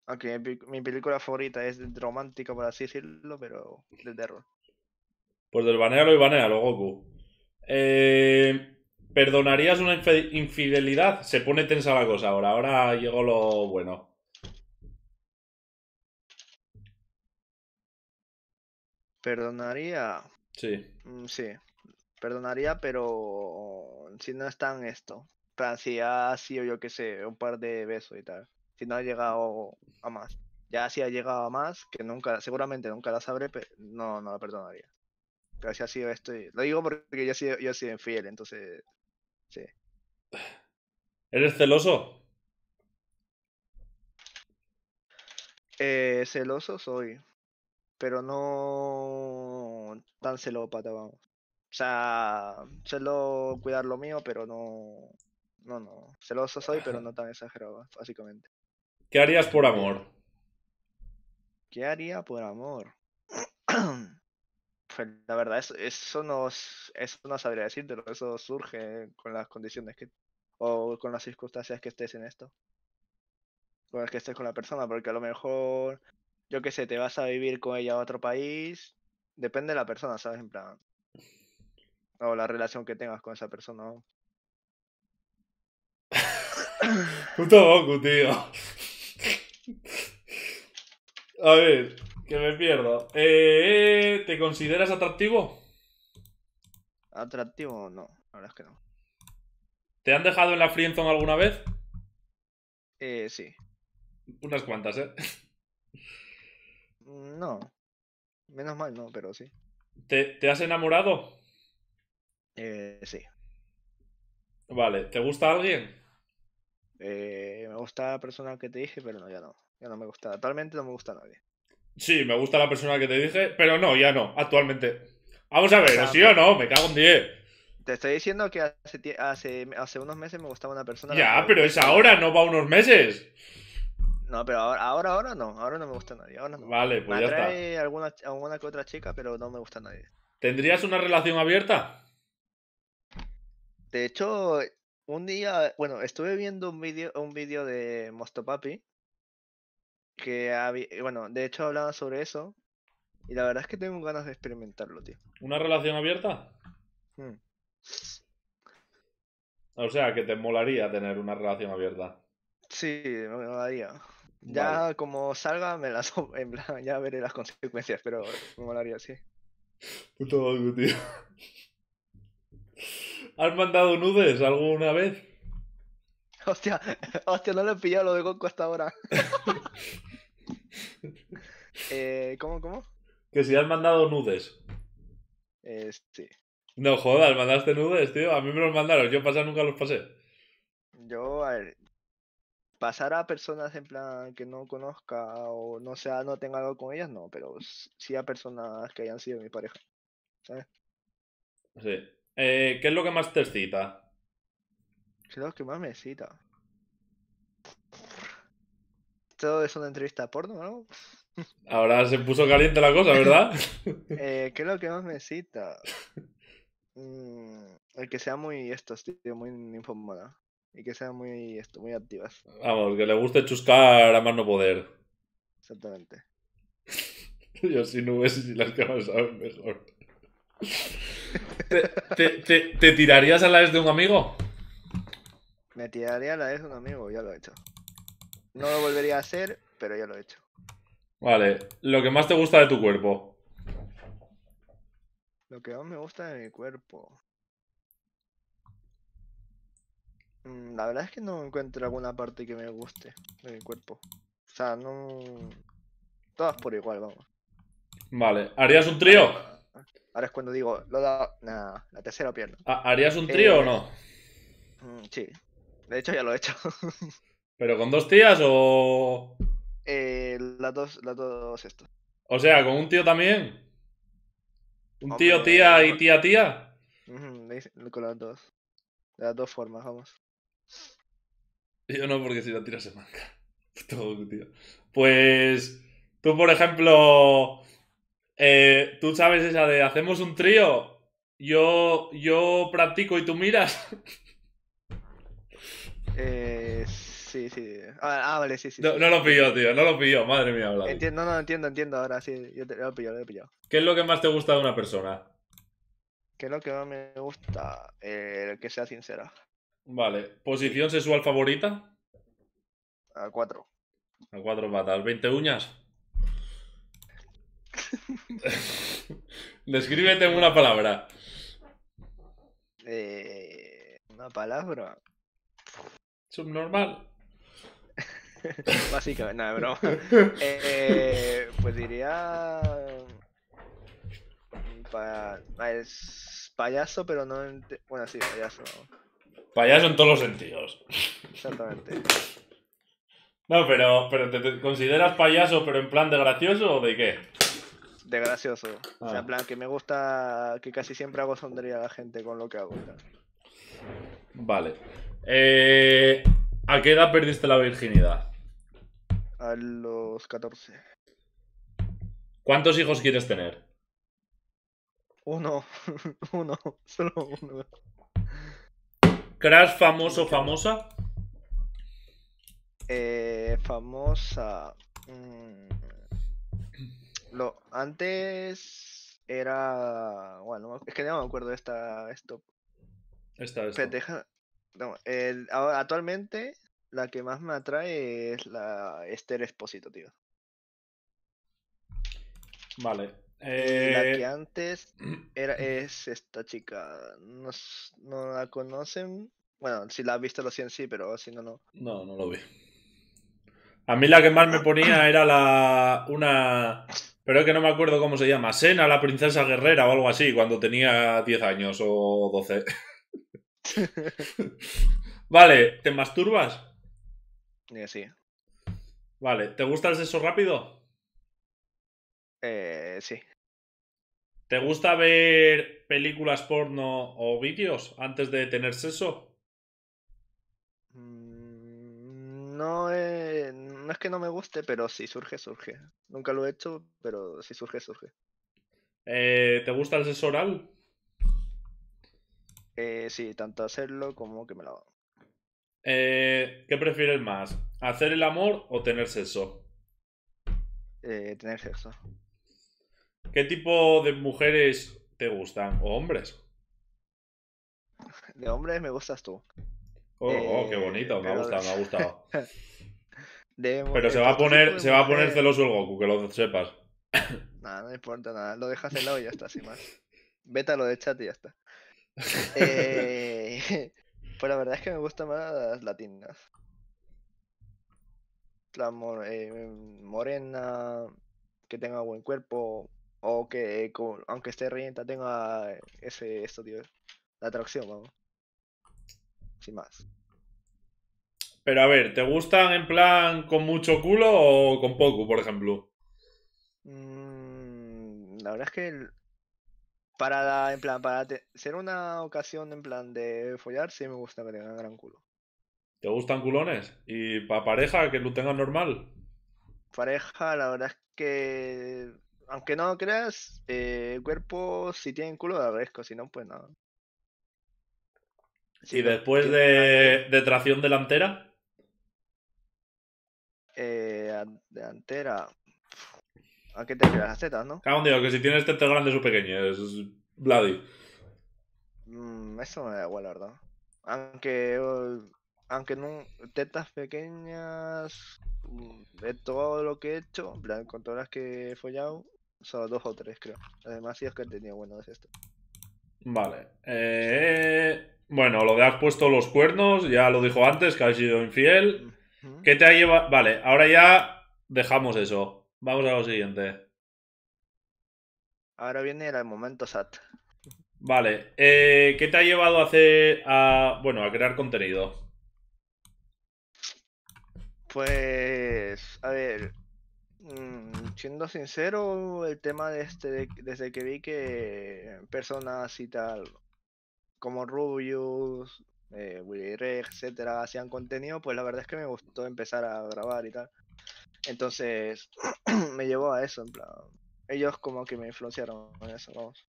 Aunque mi, película favorita es romántica, por así decirlo, pero de terror. Pues del banealo y banealo, Goku. Eh, ¿Perdonarías una infidelidad? Se pone tensa la cosa ahora. Ahora llegó lo bueno. Perdonaría. Sí. Mm, sí. Perdonaría, pero si no están esto. si ha sido, yo qué sé, un par de besos y tal. Si no ha llegado a más. Ya si ha llegado a más, que nunca, seguramente nunca la sabré, pero no, no la perdonaría. Pero si ha sido esto. Lo digo porque yo he sido, yo he sido infiel, entonces. Sí. ¿Eres celoso? Eh, celoso soy pero no tan celópata, vamos. O sea, solo cuidar lo mío, pero no. No, no. Celoso soy, pero no tan exagerado, básicamente. ¿Qué harías por amor? ¿Qué haría por amor? pues la verdad, eso, eso, no, eso no sabría decirte. Eso surge con las condiciones que. o con las circunstancias que estés en esto. Con las que estés con la persona, porque a lo mejor yo qué sé, te vas a vivir con ella a otro país, depende de la persona, ¿sabes? En plan, o la relación que tengas con esa persona. Puto Goku, tío. A ver, que me pierdo. Eh, ¿Te consideras atractivo? Atractivo, no, la verdad es que no. ¿Te han dejado en la friendzone alguna vez? Eh, sí. Unas cuantas, ¿eh? Mm, no. Menos mal, no, pero sí. ¿Te, te has enamorado? Eh, sí. Vale, ¿te gusta alguien? Eh, me gusta la persona que te dije, pero no, ya no. Ya no me gusta. Actualmente no me gusta nadie. Sí, me gusta la persona que te dije, pero no, ya no, actualmente. Vamos a ver, sí o no, me cago en 10. Te estoy diciendo que hace, hace, hace unos meses me gustaba una persona. Ya, pero es ahora, no va unos meses. No, pero ahora, ahora, ahora no, ahora no me gusta nadie. Ahora no. Vale, pues ya está. Alguna, alguna que otra chica, pero no me gusta nadie. ¿Tendrías una relación abierta? De hecho, un día, bueno, estuve viendo un vídeo un vídeo de Mostopapi que bueno, de hecho hablaba sobre eso y la verdad es que tengo ganas de experimentarlo, tío. ¿Una relación abierta? Hmm. O sea, que te molaría tener una relación abierta. Sí, me molaría. Ya como salga, me las en plan, ya veré las consecuencias, pero me molaría, sí. Puto tío. ¿Has mandado nudes alguna vez? Hostia, hostia, no le he pillado lo de Goku hasta ahora. Eh, ¿Cómo, cómo? Que si has mandado nudes. Eh, sí. No jodas, mandaste nudes, tío. A mí me los mandaron, yo pasa nunca los pasé. Yo, a ver, pasar a personas en plan que no conozca o no sea, no tenga algo con ellas, no, pero sí a personas que hayan sido mi pareja. ¿Sabes? Sí. Eh, ¿Qué es lo que más te excita? ¿Qué es lo que más me excita? ¿Esto es una entrevista porno ¿no? Ahora se puso caliente la cosa, ¿verdad? Eh, ¿Qué es lo que más me excita? Mm, el que sea muy esto, muy informada y que sean muy, esto, muy activas. Vamos, que le guste chuscar a más no poder. Exactamente. Yo sin nubes y las que más saben mejor. ¿Te, tirarías a la vez de un amigo? Me tiraría a la vez de un amigo, ya lo he hecho. No lo volvería a hacer, pero ya lo he hecho. Vale, lo que más te gusta de tu cuerpo. Lo que más me gusta de mi cuerpo. Mm, la verdad es que no encuentro alguna parte que me guste de mi cuerpo. O sea, no. Todas por igual, vamos. Vale. ¿Harías un trío? Ahora es cuando digo, lo la tercera pierna. Ah, ¿Harías un eh, trío o no? Mm, sí. De hecho, ya lo he hecho. ¿Pero con dos tías o.? Eh, las dos, las dos esto. O sea, ¿con un tío también? ¿Un tío, tía y tía, tía? Con las dos. De las dos formas, vamos. Yo no, porque si la tiras se manca. Todo, tío. Pues tú, por ejemplo, eh, tú sabes esa de hacemos un trío, yo, yo practico y tú miras. Eh, sí, sí. Ah, vale, sí, sí. No, lo pillo, tío, no lo pillo, madre mía. Habla, entiendo, no, entiendo, entiendo ahora, sí, yo te, lo pillo, lo he pillado. ¿Qué es lo que más te gusta de una persona? ¿Qué es lo que más me gusta? Eh, que sea sincera. Vale, ¿posición sexual favorita? A cuatro. A cuatro patas. ¿20 uñas? Descríbete en una palabra. Eh, una palabra. Subnormal. Básicamente, nada, broma. Eh, pues diría. Mm, es payaso, pero no. Bueno, sí, payaso. Payaso en todos los sentidos. Exactamente. No, pero, pero ¿te, consideras payaso, pero en plan de gracioso o de qué? De gracioso. O sea, en ah. plan que me gusta, que casi siempre hago sonreír a la gente con lo que hago. Vale. Eh, ¿A qué edad perdiste la virginidad? A los 14. ¿Cuántos hijos quieres tener? Uno, uno, solo uno. Crash famoso, famosa. Eh, famosa. Mm, lo, antes era. Bueno, es que no me acuerdo de esta. Esto. Esta, esta. actualmente la que más me atrae es la Esther Esposito, tío. Vale. La que eh, antes era, es esta chica. No, la conocen. Bueno, si la has visto, lo siento, sí, pero si no, no. No, no lo vi. A mí la que más me ponía era la. Una. Pero es que no me acuerdo cómo se llama. Sena, la princesa guerrera o algo así, cuando tenía 10 años o 12. vale, ¿te masturbas? Eh, sí. Vale, ¿te gustas eso sexo rápido? Eh, sí. ¿Te gusta ver películas porno o vídeos antes de tener sexo? Mm, no, eh, no es que no me guste, pero si surge, surge. Nunca lo he hecho, pero si surge, surge. Eh, ¿Te gusta el sexo oral? Eh, sí, tanto hacerlo como que me lo hago. Eh, ¿Qué prefieres más? ¿Hacer el amor o tener sexo? Eh, tener sexo. ¿Qué tipo de mujeres te gustan? ¿O hombres? De hombres me gustas tú. Oh, oh qué eh, bonito, me ha gustado, me ha gustado. pero se va a poner, se va a poner celoso el Goku, que lo sepas. Nada, no importa nada, lo dejas de lado y ya está, sin más. Vete a lo de chat y ya está. Eh, pues la verdad es que me gustan más las latinas. La eh, morena, que tenga buen cuerpo, o que con, aunque esté rienta, tenga eh, ese esto, tío. La atracción, vamos. Sin más. Pero a ver, ¿te gustan en plan con mucho culo o con poco, por ejemplo? Mm, la verdad es que para en plan, para ser una ocasión en plan de follar, sí me gusta que tengan gran culo. ¿Te gustan culones? ¿Y para pareja que lo tengan normal? Pareja, la verdad es que aunque no creas, eh, cuerpo si tienen culo de agradezco, si no, pues nada. ¿Y después de, de, tracción delantera? Eh, delantera. ¿A qué te creas? A Z, ¿no? un digo, que si tienes tetas grandes o pequeñas, Vladi. Mmm… eso me da igual, la verdad. Aunque. Aunque no. Tetas pequeñas. Mm, de todo lo que he hecho, con todas las que he follado, Solo dos o tres, creo. Además, sí es que he tenido bueno es esto. Vale. Eh, bueno, lo de has puesto los cuernos, ya lo dijo antes, que has sido infiel. ¿Qué te ha llevado? Vale, ahora ya dejamos eso. Vamos a lo siguiente. Ahora viene el momento SAT. Vale, eh, ¿qué te ha llevado a hacer, a, bueno, a crear contenido? Pues, a ver, Mm, siendo sincero, el tema de este, desde que vi que personas y tal, como Rubius, eh, Willy etcétera, hacían contenido, pues la verdad es que me gustó empezar a grabar y tal. Entonces, me llevó a eso, en plan. Ellos como que me influenciaron en eso, vamos.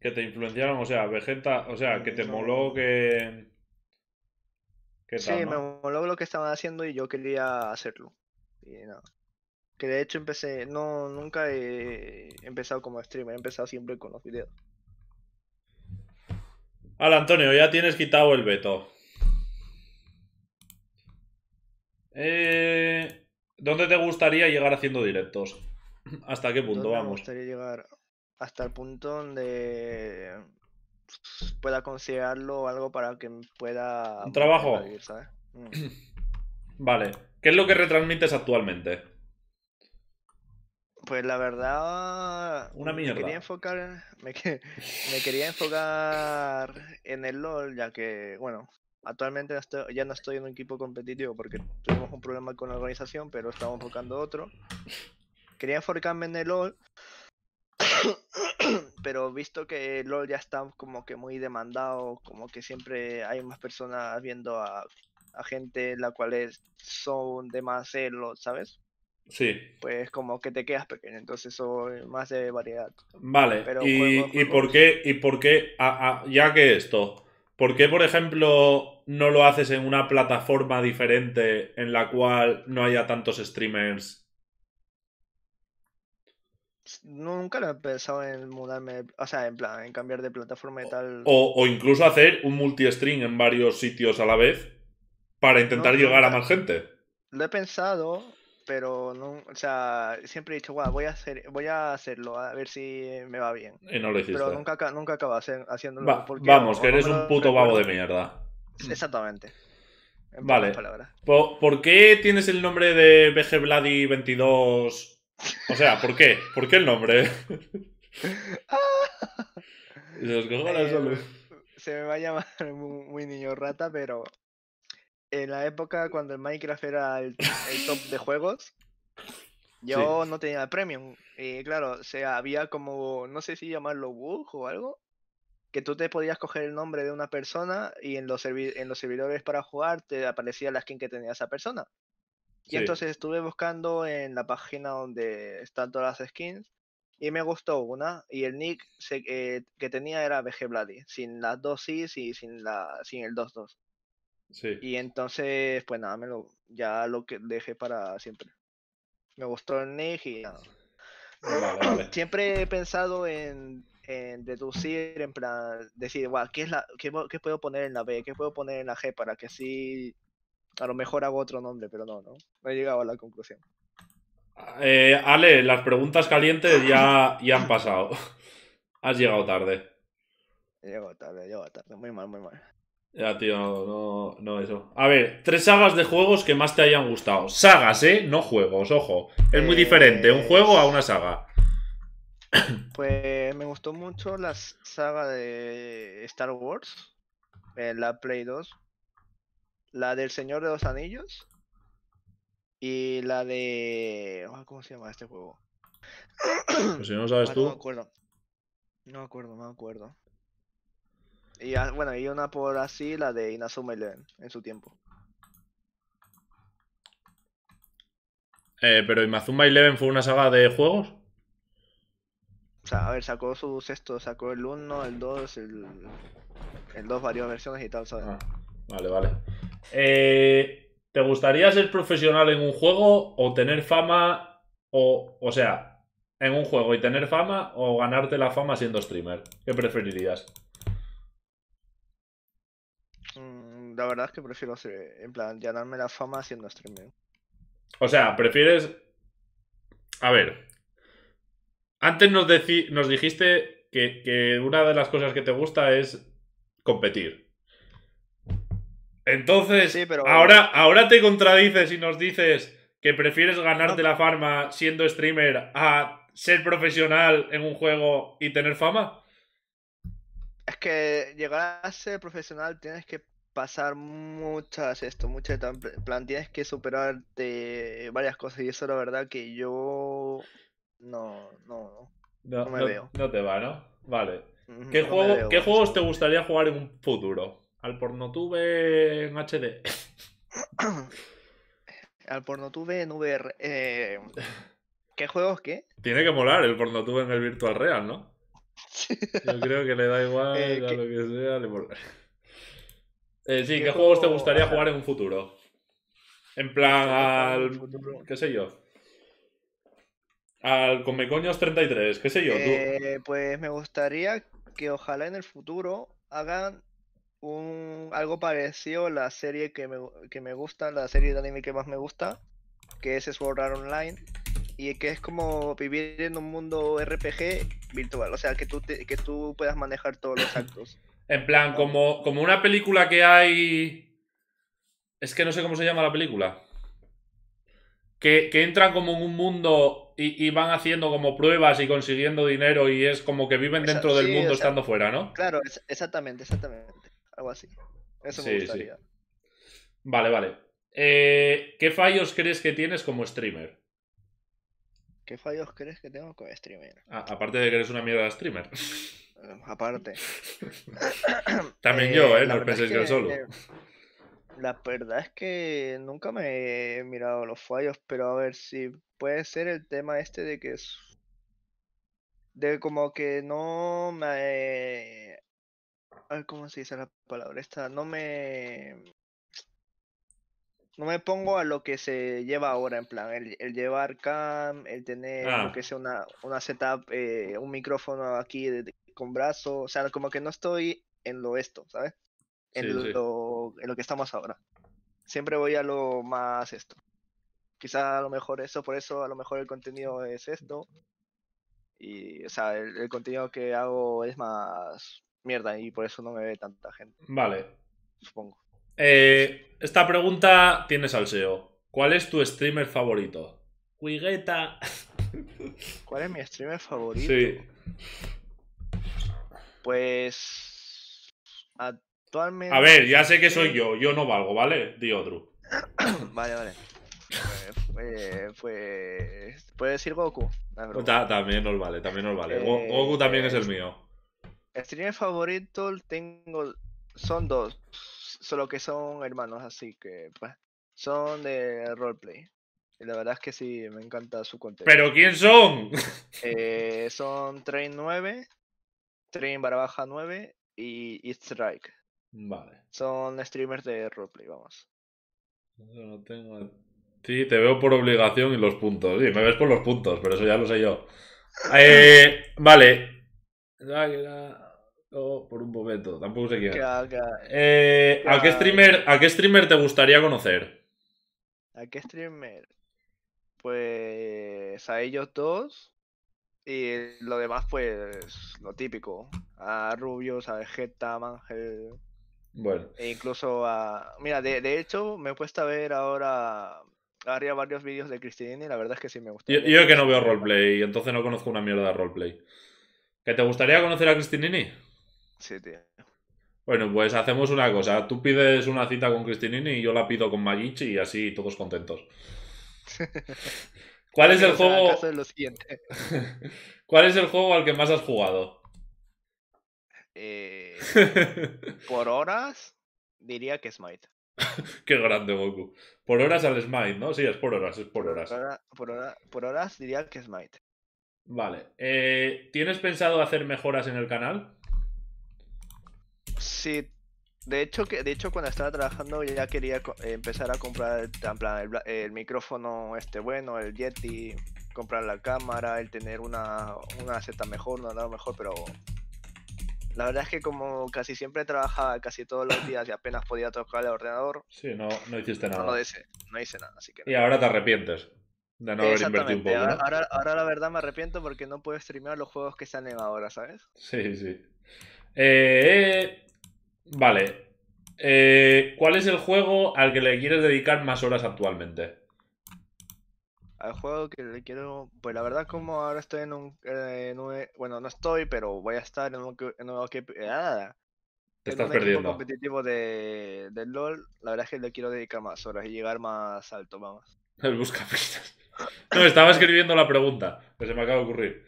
Que te influenciaron, o sea, Vegeta, o sea, que te moló que. sí, me moló lo que estaban haciendo y yo quería hacerlo nada. Que de hecho empecé, no, nunca he empezado como streamer, he empezado siempre con los videos. Hola Antonio, ya tienes quitado el veto. Eh, ¿Dónde te gustaría llegar haciendo directos? ¿Hasta qué punto vamos? Me gustaría llegar hasta el punto donde pueda considerarlo algo para que pueda... Un trabajo. ¿sabes? Mm. vale. ¿Qué es lo que retransmites actualmente? Pues la verdad. Una mierda. Me quería enfocar, en, me, quería enfocar en el LOL, ya que, bueno, actualmente ya, no estoy en un equipo competitivo porque tuvimos un problema con la organización, pero estamos enfocando otro. Quería enfocarme en el LOL, pero visto que el LOL ya está como que muy demandado, como que siempre hay más personas viendo a a gente la cual es... son de más celos, ¿sabes? Sí. Pues como que te quedas pequeño, entonces son más de variedad. Vale, y, ¿y por qué, y por qué ya que esto, ¿por qué por ejemplo no lo haces en una plataforma diferente en la cual no haya tantos streamers? Nunca lo he pensado en mudarme, o sea, en plan, en cambiar de plataforma y tal. O, incluso hacer un multi stream en varios sitios a la vez para intentar llegar a más gente. Lo he pensado, pero no, o sea, siempre he dicho, guau, voy a hacer, voy a hacerlo, a ver si me va bien. Y no lo hiciste. Pero nunca, nunca acabas haciéndolo. vamos, que eres un puto babo de mierda. Exactamente. vale. ¿Por, qué tienes el nombre de BG Vladi 22? O sea, ¿por qué? ¿Por qué el nombre? Eh, se me va a llamar muy niño rata, pero en la época cuando el Minecraft era el, top de juegos, yo no tenía premium. Y claro, se había como, no sé si llamarlo bug o algo, que tú te podías coger el nombre de una persona y en los, en los servidores para jugar te aparecía la skin que tenía esa persona. Y entonces estuve buscando en la página donde están todas las skins y me gustó una y el nick eh, que tenía era BG sin las dos y sin, la, sin el 2-2. Y entonces, pues nada, me lo, ya lo que dejé para siempre. Me gustó el Nick y nada. Siempre he pensado en, deducir, en plan, decir, guau ¿qué, es la, qué, puedo poner en la B? ¿Qué puedo poner en la G? Para que así, a lo mejor hago otro nombre, pero no, no. No he llegado a la conclusión. Ah, eh, Ale, las preguntas calientes ya, ya han pasado. Has llegado tarde. Llego tarde, llego tarde. Muy mal, muy mal. Ya, tío, no, no eso. A ver, tres sagas de juegos que más te hayan gustado. Sagas, ¿eh? No juegos, ojo. Es muy diferente un juego a una saga. Pues me gustó mucho la saga de Star Wars, eh, la Play 2, la del Señor de los Anillos y la de... Ah, ¿Cómo se llama este juego? Pues si no sabes tú... Ah, no me acuerdo. No me acuerdo, no me acuerdo. Y ah, bueno, y una por así, la de Inazuma Eleven, en su tiempo. Eh, pero Inazuma Eleven fue una saga de juegos. O sea, a ver, sacó su sexto, sacó el 1, el 2, el, el 2, varias versiones y tal, ¿sabes? Ah, vale, vale. Eh, ¿Te gustaría ser profesional en un juego o tener fama, o, o sea, en un juego y tener fama o ganarte la fama siendo streamer? ¿Qué preferirías? la verdad es que prefiero en plan, ganarme la fama haciendo streaming. O sea, prefieres. A ver. Antes nos, nos dijiste que, una de las cosas que te gusta es competir. Entonces, ahora, ahora te contradices y nos dices que prefieres ganarte la fama siendo streamer a ser profesional en un juego y tener fama. Es que llegar a ser profesional tienes que pasar muchas esto, muchas plantillas que superarte varias cosas y eso la verdad que yo no, no, no, me veo. No te va, ¿no? Vale. ¿Qué, ¿qué juegos te gustaría jugar en un futuro? ¿Al pornotube en HD? Al pornotube en VR. Eh, ¿Qué juegos qué? Tiene que molar el pornotube en el Virtual Real, ¿no? Yo creo que le da igual eh, a lo que sea, le mola. Eh, sí, ¿qué, juegos te gustaría jugar en un futuro? En plan, al. ¿Qué sé yo? Al Comecoños 33, qué sé yo. Eh, pues me gustaría que ojalá en el futuro hagan un, algo parecido a la serie que me, gusta, la serie de anime que más me gusta, que es Sword Art Online, y que es como vivir en un mundo RPG virtual, o sea, que tú, que tú puedas manejar todos los actos. En plan, como, como una película que hay. Es que no sé cómo se llama la película. Que, entran como en un mundo y, van haciendo como pruebas y consiguiendo dinero y es como que viven dentro del mundo estando fuera, ¿no? Claro, exactamente, exactamente. Algo así. Eso me gustaría. Vale, vale. Eh, ¿Qué fallos crees que tienes como streamer? ¿Qué fallos crees que tengo como streamer? Ah, aparte de que eres una mierda de streamer. aparte. También yo, ¿eh? ¿eh? No solo. Eh, la verdad es que nunca me he mirado los fallos, pero a ver si puede ser el tema este de que de como que no me. A cómo se dice la palabra esta. No me. No me pongo a lo que se lleva ahora, en plan, el, llevar cam, el tener ah. que sea una, una setup, eh, un micrófono aquí de, con brazo, o sea, como que no estoy en lo esto, ¿sabes? En, lo, en lo que estamos ahora. Siempre voy a lo más esto. Quizá a lo mejor eso, por eso a lo mejor el contenido es esto. Y, o sea, el, contenido que hago es más mierda y por eso no me ve tanta gente. Vale. Supongo. Eh, esta pregunta tienes al SEO, ¿Cuál es tu streamer favorito? Cuigueta. ¿Cuál es mi streamer favorito? Sí. Pues. Actualmente. A ver, ya sé que soy yo, yo no valgo, ¿vale? Di otro. vale, vale. pues. Puede decir Goku. también nos vale, también nos vale. Goku también es el eh, mío. Streamer favorito tengo. Son dos. Solo que son hermanos, así que. Pues, son de roleplay. Y la verdad es que sí, me encanta su contenido. ¿Pero quién son? Eh, son 39, stream barra 9 y Strike. Vale. Son streamers de roleplay, vamos. no tengo. Sí, te veo por obligación y los puntos. Sí, me ves por los puntos, pero eso ya lo sé yo. Eh, vale. Ah, oh, por un momento, tampoco sé quién. Eh, qué streamer, ¿A qué streamer te gustaría conocer? ¿A qué streamer? Pues a ellos dos y lo demás, pues, lo típico. A rubios a Vegeta, a Mangel. Bueno. E incluso a. Mira, de, hecho, me he puesto a ver ahora haría varios vídeos de Cristinini la verdad es que sí me gusta. Yo, que no veo roleplay, entonces no conozco una mierda de roleplay. ¿Que te gustaría conocer a Cristinini? Sí, tío. Bueno, pues hacemos una cosa. Tú pides una cita con Cristinini y yo la pido con Magichi y así todos contentos. ¿Cuál es el juego? ¿Cuál es el juego al que más has jugado? Eh, por horas, diría que Smite. Qué grande, Goku. Por horas al Smite, ¿no? Sí, es por horas, es por horas. Por, horas diría que Smite. Vale. Eh, ¿Tienes pensado hacer mejoras en el canal? Sí, de hecho, que, de hecho, cuando estaba trabajando ya quería empezar a comprar el, micrófono este bueno, el Yeti, comprar la cámara, el tener una, una Z mejor, no nada mejor, pero la verdad es que como casi siempre trabajaba casi todos los días y apenas podía tocar el ordenador. Sí, no, hiciste nada. No, hice, nada, así que... Y ahora te arrepientes de no haber invertido un poco. Ahora, ahora, la verdad me arrepiento porque no puedo streamear los juegos que salen ahora, ¿sabes? Sí, sí. Eh, eh Vale. Eh, ¿Cuál es el juego al que le quieres dedicar más horas actualmente? Al juego que le quiero. Pues la verdad, como ahora estoy en un. Eh, eh bueno, no estoy, pero voy a estar en un. En un, estás eh, ah, Te en estás un perdiendo. competitivo de, LOL, la verdad es que le quiero dedicar más horas y llegar más alto, vamos. El buscapistas. No, estaba escribiendo la pregunta, que se me acaba de ocurrir.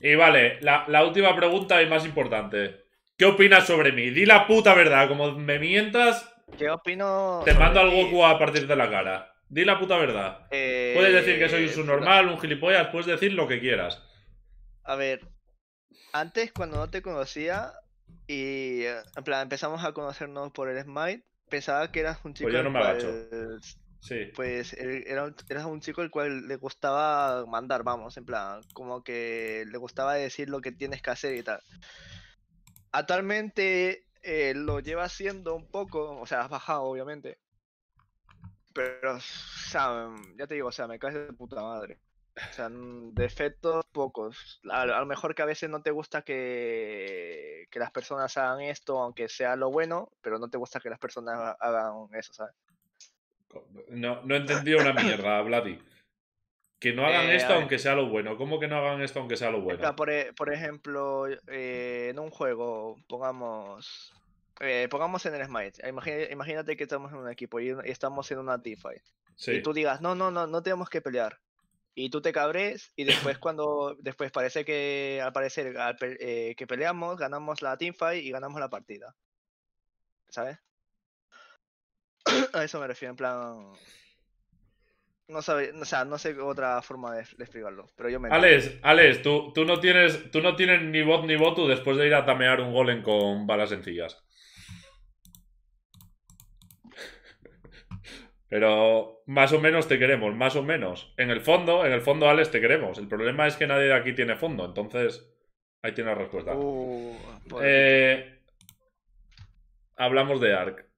Y vale, la, la última pregunta y más importante. ¿Qué opinas sobre mí? Di la puta verdad. Como me mientas, ¿Qué opino? Te mando algo a partir de la cara. Di la puta verdad. Eh, puedes decir que soy un subnormal, un gilipollas, puedes decir lo que quieras. A ver, antes cuando no te conocía y eh, empezamos a conocernos por el Smite, pensaba que eras un pues chico. Pues yo no me agacho. Sí. Pues er, eras un chico el cual le gustaba mandar, vamos, en plan, como que le gustaba decir lo que tienes que hacer y tal. Actualmente eh, lo lleva haciendo un poco, o sea, has bajado obviamente. Pero, mm, ya te digo, o sea, me caes de puta madre. O sea, mm, defectos pocos. A, lo mejor que a veces no te gusta que, las personas hagan esto, aunque sea lo bueno, pero no te gusta que las personas hagan eso, ¿sabes? No, no he entendido una mierda, Vladi. Que no hagan eh, esto aunque sea lo bueno. ¿Cómo que no hagan esto aunque sea lo bueno? por, e, por, ejemplo, eh, en un juego, pongamos. Eh, pongamos en el Smite. Imagínate, que estamos en un equipo y, estamos en una teamfight. Y tú digas, no, no, no, no tenemos que pelear. Y tú te cabres y después cuando después parece que al parecer que peleamos, ganamos la teamfight y ganamos la partida. ¿Sabes? A eso me refiero, en plan. No, o sea, no sé otra forma de, explicarlo, pero yo me... Alex, tú, tú, no tienes, tú no tienes ni voz ni voto después de ir a tamear un golem con balas sencillas. Pero más o menos te queremos, más o menos. En el fondo, en el fondo, Alex, te queremos. El problema es que nadie de aquí tiene fondo, entonces ahí tiene la respuesta. Uh, eh, hablamos de Ark.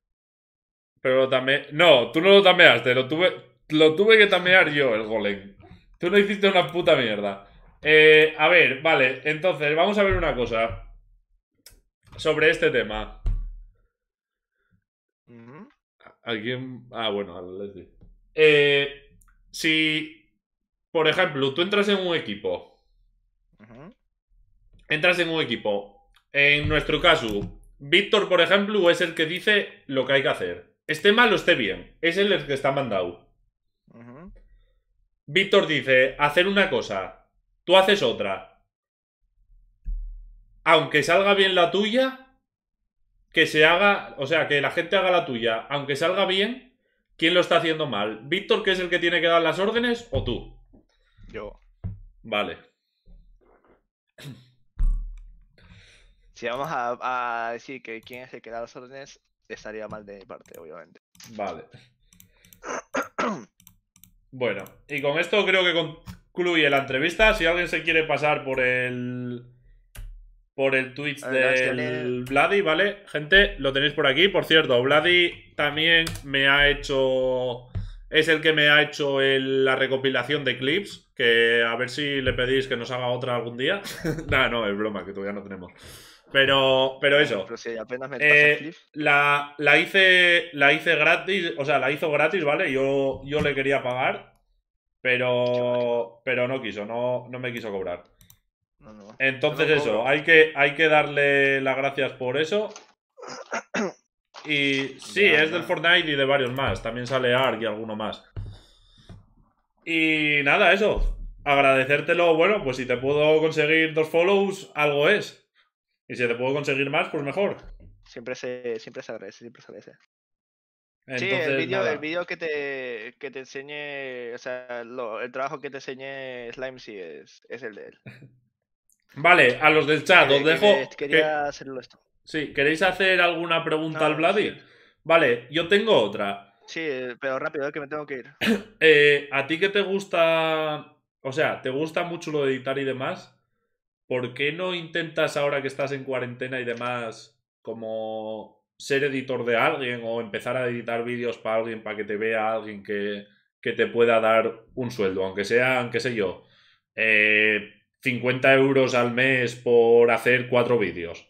Pero también... No, tú no lo tameaste, lo tuve... Lo tuve que tamear yo, el golem. Tú no hiciste una puta mierda. Eh, a ver, vale, entonces vamos a ver una cosa sobre este tema. ¿Alguien? Ah, bueno, al eh, si, por ejemplo, tú entras en un equipo. Entras en un equipo. En nuestro caso, Víctor, por ejemplo, es el que dice lo que hay que hacer. Esté mal o esté bien. Es el que está mandado. Víctor dice, hacer una cosa, tú haces otra. Aunque salga bien la tuya, que se haga, o sea, que la gente haga la tuya, aunque salga bien, ¿quién lo está haciendo mal? ¿Víctor, que es el que tiene que dar las órdenes, o tú? Yo. Vale. Si vamos a, decir que quién es el que da las órdenes, estaría mal de mi parte, obviamente. Vale. Bueno, y con esto creo que concluye la entrevista. Si alguien se quiere pasar por el por el Twitch del Vladi, ¿vale? Gente, lo tenéis por aquí. Por cierto, Vladi también me ha hecho. Es el que me ha hecho la recopilación de clips. Que a ver si le pedís que nos haga otra algún día. no, no, es broma, que todavía no tenemos. Pero, eso. Eh, la, hice, la hice gratis, o sea, la hizo gratis, ¿vale? Yo, yo le quería pagar, pero, pero no quiso, no, no me quiso cobrar. Entonces eso, hay que, hay que darle las gracias por eso. Y sí, es del Fortnite y de varios más. También sale Ark y alguno más. Y nada, eso. Agradecértelo, bueno, pues si te puedo conseguir dos follows, algo es. Y si te puedo conseguir más, pues mejor. Siempre se, siempre se agradece, siempre se agradece. sí, el vídeo que, te, que te enseñe, o sea, el trabajo que te enseñe Slime sí es, es el de él. Vale, a los del chat, os dejo. quería hacerlo esto. Sí, ¿queréis hacer alguna pregunta al Vladi? Vale, yo tengo otra. Sí, eh, pero rápido, que me tengo que ir. Eh, ¿A ti qué te gusta? O sea, ¿te gusta mucho lo de editar y demás? ¿por qué no intentas ahora que estás en cuarentena y demás como ser editor de alguien o empezar a editar vídeos para alguien, para que te vea alguien que, que te pueda dar un sueldo, aunque sea, aunque sé yo, eh, 50 euros al mes por hacer cuatro vídeos?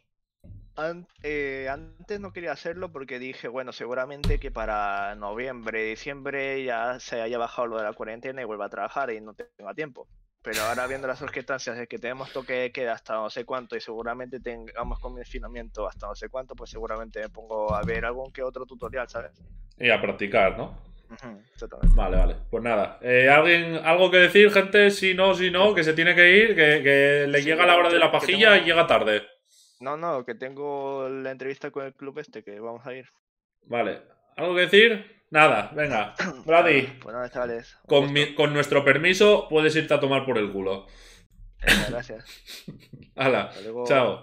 Eh, antes no quería hacerlo porque dije, bueno, seguramente que para noviembre, diciembre ya se haya bajado lo de la cuarentena y vuelva a trabajar y no tenga tiempo. Pero ahora viendo las circunstancias de que tenemos toque de queda hasta no sé cuánto y seguramente tengamos confinamiento hasta no sé cuánto, pues seguramente me pongo a ver algún que otro tutorial, ¿sabes? Y a practicar, ¿no? Vale, vale. Pues nada. Eh, ¿alguien, ¿Algo que decir, gente? Si no, si no, que se tiene que ir, que, le llega la hora de la pajilla y llega tarde. No, no, que tengo la entrevista con el club este, que vamos a ir. Vale. ¿Algo que decir? Nada, venga. Brady. Buenas tardes. Con, con nuestro permiso, puedes irte a tomar por el culo. gracias. Hala, chao.